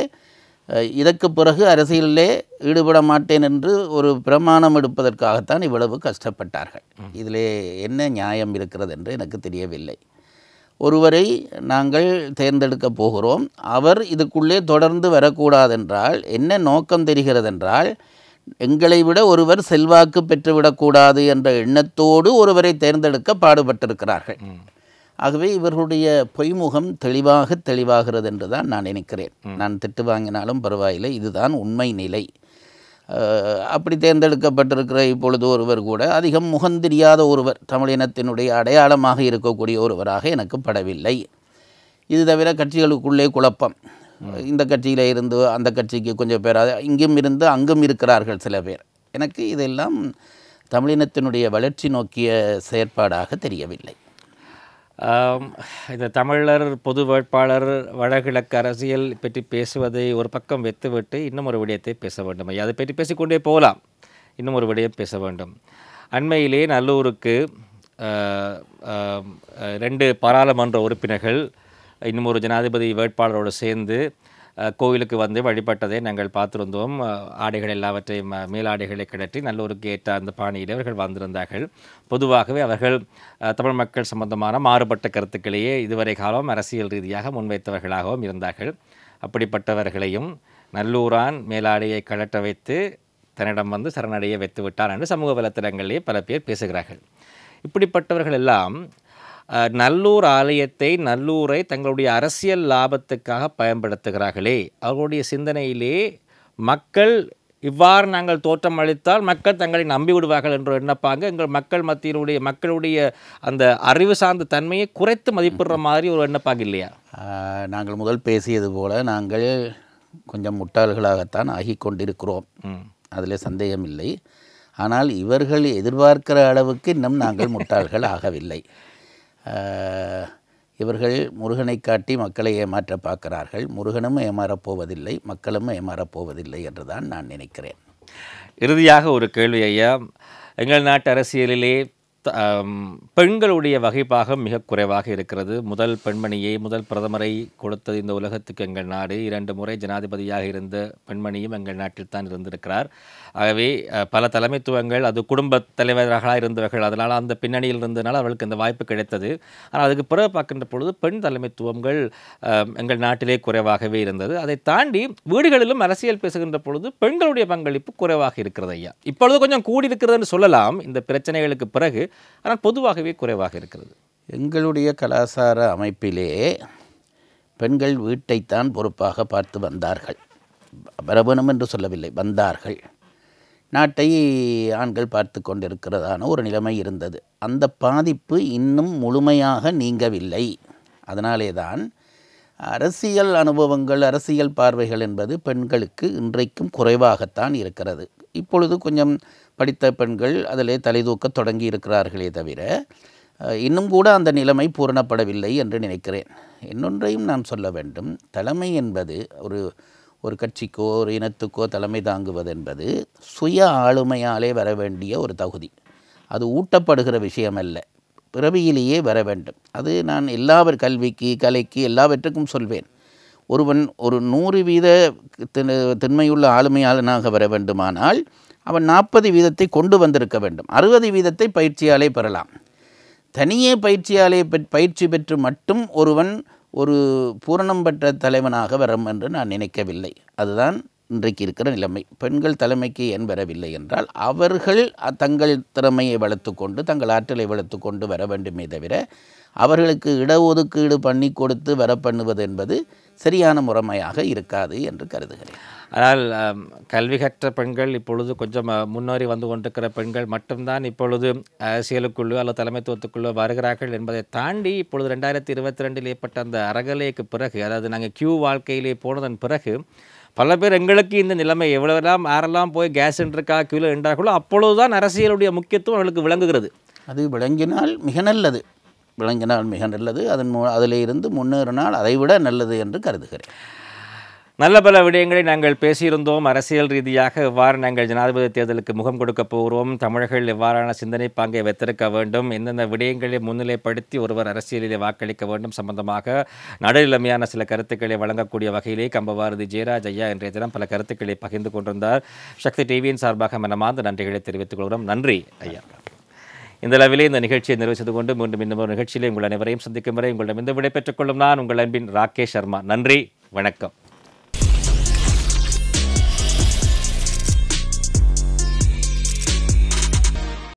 [SPEAKER 2] இதற்கு பிறகு அரசியலிலே ஈடுபட மாட்டேன் என்று ஒரு பிரமாணம் எடுப்பதற்காகத்தான் இவ்வளவு கஷ்டப்பட்டார்கள் இதிலே என்ன நியாயம் இருக்கிறது என்று எனக்கு தெரியவில்லை ஒருவரை நாங்கள் தேர்ந்தெடுக்கப் போகிறோம் அவர் இதுக்குள்ளே தொடர்ந்து வரக்கூடாதென்றால் என்ன நோக்கம் தெரிகிறதென்றால் எங்களை விட ஒருவர் செல்வாக்கு பெற்றுவிடக்கூடாது என்ற எண்ணத்தோடு ஒருவரை தேர்ந்தெடுக்க பாடுபட்டிருக்கிறார்கள் ஆகவே இவர்களுடைய பொய்முகம் தெளிவாக தெளிவாகிறது என்று தான் நான் நினைக்கிறேன் நான் திட்டு வாங்கினாலும் பரவாயில்லை இதுதான் உண்மை நிலை அப்படி தேர்ந்தெடுக்கப்பட்டிருக்கிற இப்பொழுது ஒருவர் கூட அதிகம் முகம் தெரியாத ஒருவர் தமிழினத்தினுடைய அடையாளமாக இருக்கக்கூடிய ஒருவராக எனக்கு படவில்லை இது தவிர கட்சிகளுக்குள்ளே குழப்பம் இந்த கட்சியில் இருந்து அந்த கட்சிக்கு கொஞ்சம் பேர் இங்கும் இருந்து அங்கும் இருக்கிறார்கள் சில பேர் எனக்கு இதெல்லாம் தமிழினத்தினுடைய வளர்ச்சி நோக்கிய செயற்பாடாக தெரியவில்லை இந்த தமிழர் பொது வேட்பாளர்
[SPEAKER 1] வடகிழக்கு அரசியல் பற்றி பேசுவதை ஒரு பக்கம் வைத்துவிட்டு இன்னும் ஒரு விடயத்தை பேச வேண்டும் ஐயா அதை பற்றி பேசிக்கொண்டே போகலாம் இன்னும் ஒரு விடயம் பேச வேண்டும் அண்மையிலே நல்லூருக்கு ரெண்டு பாராளுமன்ற உறுப்பினர்கள் இன்னும் ஒரு ஜனாதிபதி வேட்பாளரோடு சேர்ந்து கோவிலுக்கு வந்து வழிபட்டதை நாங்கள் பார்த்திருந்தோம் ஆடைகள் எல்லாவற்றையும் மேலாடைகளை கிடற்றி நல்லூருக்கு ஏற்ற அந்த பாணியில் அவர்கள் வந்திருந்தார்கள் பொதுவாகவே அவர்கள் தமிழ் மக்கள் சம்பந்தமான மாறுபட்ட கருத்துக்களையே இதுவரை காலம் அரசியல் ரீதியாக முன்வைத்தவர்களாகவும் இருந்தார்கள் அப்படிப்பட்டவர்களையும் நல்லூரான் மேலாடையை கழட்ட வைத்து தன்னிடம் வந்து சரணடைய வைத்து விட்டார் என்று சமூக வலைத்தளங்களிலே பல பேர் பேசுகிறார்கள் இப்படிப்பட்டவர்கள் எல்லாம் நல்லூர் ஆலயத்தை நல்லூரை தங்களுடைய அரசியல் லாபத்துக்காக பயன்படுத்துகிறார்களே அவர்களுடைய சிந்தனையிலே மக்கள் இவ்வாறு நாங்கள் தோற்றம் அளித்தால் மக்கள் தங்களை நம்பி விடுவார்கள் என்று எண்ணப்பாங்க எங்கள் மக்கள் மத்தியினுடைய மக்களுடைய அந்த அறிவு சார்ந்த தன்மையை குறைத்து மதிப்பிடுற மாதிரி ஒரு எண்ணப்பாங்க இல்லையா
[SPEAKER 2] நாங்கள் முதல் பேசியது போல் நாங்கள் கொஞ்சம் முட்டாள்களாகத்தான் ஆகி கொண்டிருக்கிறோம் அதில் சந்தேகம் இல்லை ஆனால் இவர்கள் எதிர்பார்க்கிற அளவுக்கு இன்னும் நாங்கள் முட்டாள்கள் ஆகவில்லை இவர்கள் முருகனை காட்டி மக்களை ஏமாற்ற பார்க்கிறார்கள் முருகனும் ஏமாறப்போவதில்லை மக்களும் ஏமாறப்போவதில்லை என்று தான் நான் நினைக்கிறேன் இறுதியாக ஒரு கேள்வி ஐயா எங்கள் நாட்டு அரசியலிலே
[SPEAKER 1] பெண்களுடைய வகைப்பாகம் மிக குறைவாக இருக்கிறது முதல் பெண்மணியை முதல் பிரதமரை கொடுத்தது இந்த உலகத்துக்கு எங்கள் நாடு இரண்டு முறை ஜனாதிபதியாக இருந்த பெண்மணியும் எங்கள் நாட்டில் தான் இருந்திருக்கிறார் ஆகவே பல தலைமைத்துவங்கள் அது குடும்ப தலைவராக இருந்தவர்கள் அதனால் அந்த பின்னணியில் இருந்ததுனால் அவர்களுக்கு இந்த வாய்ப்பு கிடைத்தது ஆனால் அதுக்கு பிறகு பார்க்கின்ற பொழுது பெண் தலைமைத்துவங்கள் எங்கள் நாட்டிலே குறைவாகவே இருந்தது அதை தாண்டி வீடுகளிலும் அரசியல் பேசுகின்ற பொழுது பெண்களுடைய பங்களிப்பு குறைவாக இருக்கிறது ஐயா இப்பொழுது கொஞ்சம் கூடி இருக்கிறதுன்னு சொல்லலாம் இந்த பிரச்சனைகளுக்கு பிறகு ஆனால் பொதுவாகவே குறைவாக இருக்கிறது
[SPEAKER 2] எங்களுடைய கலாச்சார அமைப்பிலே பெண்கள் வீட்டைத்தான் பொறுப்பாக பார்த்து வந்தார்கள் வரவேணும் என்று சொல்லவில்லை வந்தார்கள் நாட்டை ஆண்கள் பார்த்து கொண்டிருக்கிறதான ஒரு நிலைமை இருந்தது அந்த பாதிப்பு இன்னும் முழுமையாக நீங்கவில்லை அதனாலே தான் அரசியல் அனுபவங்கள் அரசியல் பார்வைகள் என்பது பெண்களுக்கு இன்றைக்கும் குறைவாகத்தான் இருக்கிறது இப்பொழுது கொஞ்சம் படித்த பெண்கள் அதிலே தலைதூக்க தொடங்கி இருக்கிறார்களே தவிர இன்னும் கூட அந்த நிலைமை பூரணப்படவில்லை என்று நினைக்கிறேன் இன்னொன்றையும் நான் சொல்ல வேண்டும் தலைமை என்பது ஒரு ஒரு கட்சிக்கோ ஒரு இனத்துக்கோ தலைமை தாங்குவது என்பது சுய ஆளுமையாலே வர வேண்டிய ஒரு தகுதி அது ஊட்டப்படுகிற விஷயம் அல்ல பிறவியிலேயே வர வேண்டும் அது நான் எல்லாவர் கல்விக்கு கலைக்கு எல்லாவற்றுக்கும் சொல்வேன் ஒருவன் ஒரு நூறு வீத திண்மையுள்ள ஆளுமையாளனாக வர வேண்டுமானால் அவன் நாற்பது வீதத்தை கொண்டு வந்திருக்க வேண்டும் அறுபது வீதத்தை பயிற்சியாலே பெறலாம் தனியே பயிற்சியாலே பயிற்சி பெற்று மட்டும் ஒருவன் ஒரு பூரணம் பெற்ற தலைவனாக வரும் என்று நான் நினைக்கவில்லை அதுதான் இன்றைக்கு இருக்கிற நிலைமை பெண்கள் தலைமைக்கு ஏன் வரவில்லை என்றால் அவர்கள் தங்கள் திறமையை வளர்த்து கொண்டு தங்கள் ஆற்றலை வளர்த்து கொண்டு வர வேண்டுமே தவிர அவர்களுக்கு இடஒதுக்கீடு பண்ணி கொடுத்து வர பண்ணுவது என்பது சரியான முறைமையாக இருக்காது என்று கருதுகிறேன் ஆனால் கல்வி கற்ற
[SPEAKER 1] பெண்கள் இப்பொழுது கொஞ்சம் முன்னேறி வந்து கொண்டிருக்கிற பெண்கள் மட்டும்தான் இப்பொழுது அரசியலுக்குள்ளோ அல்லது தலைமைத்துவத்துக்குள்ளோ வருகிறார்கள் என்பதை தாண்டி இப்பொழுது ரெண்டாயிரத்தி இருபத்தி ரெண்டில் ஏற்பட்ட அந்த அறகலைக்கு பிறகு அதாவது நாங்கள் கியூ வாழ்க்கையிலே போனதன் பிறகு பல பேர் எங்களுக்கு இந்த நிலைமை எவ்வளோலாம் ஆரெல்லாம் போய் கேஸ் சிலிண்டருக்காக கியூவில் நின்றார்களோ தான் அரசியலுடைய முக்கியத்துவம் அவர்களுக்கு விளங்குகிறது
[SPEAKER 2] அது விளங்கினால் மிக நல்லது விளங்கினால் மிக நல்லது அதன் மூ அதிலிருந்து முன்னேறினால் அதைவிட நல்லது என்று கருதுகிறேன்
[SPEAKER 1] நல்ல பல விடயங்களை நாங்கள் பேசியிருந்தோம் அரசியல் ரீதியாக எவ்வாறு நாங்கள் ஜனாதிபதி தேர்தலுக்கு முகம் கொடுக்க போகிறோம் தமிழர்கள் எவ்வாறான சிந்தனை பாங்கை வைத்திருக்க வேண்டும் எந்தெந்த விடயங்களை முன்னிலைப்படுத்தி ஒருவர் அரசியலிலே வாக்களிக்க வேண்டும் சம்பந்தமாக நடுநிலைமையான சில கருத்துக்களை வழங்கக்கூடிய வகையிலே கம்பவாரதி ஜெயராஜ் ஐயா இன்றைய தினம் பல கருத்துக்களை பகிர்ந்து கொண்டிருந்தார் சக்தி டிவியின் சார்பாக மனமார்ந்த நன்றிகளை தெரிவித்துக் கொள்கிறோம் நன்றி ஐயா இந்த அளவிலே இந்த நிகழ்ச்சியை நிறைவேற்றது கொண்டு மீண்டும் இன்னும் ஒரு நிகழ்ச்சியிலே உங்கள் அனைவரையும் சந்திக்கும் வரை உங்களிடம் இந்த விடை பெற்றுக்கொள்ளும் நான் உங்கள் அன்பின் ராகேஷ் சர்மா நன்றி வணக்கம்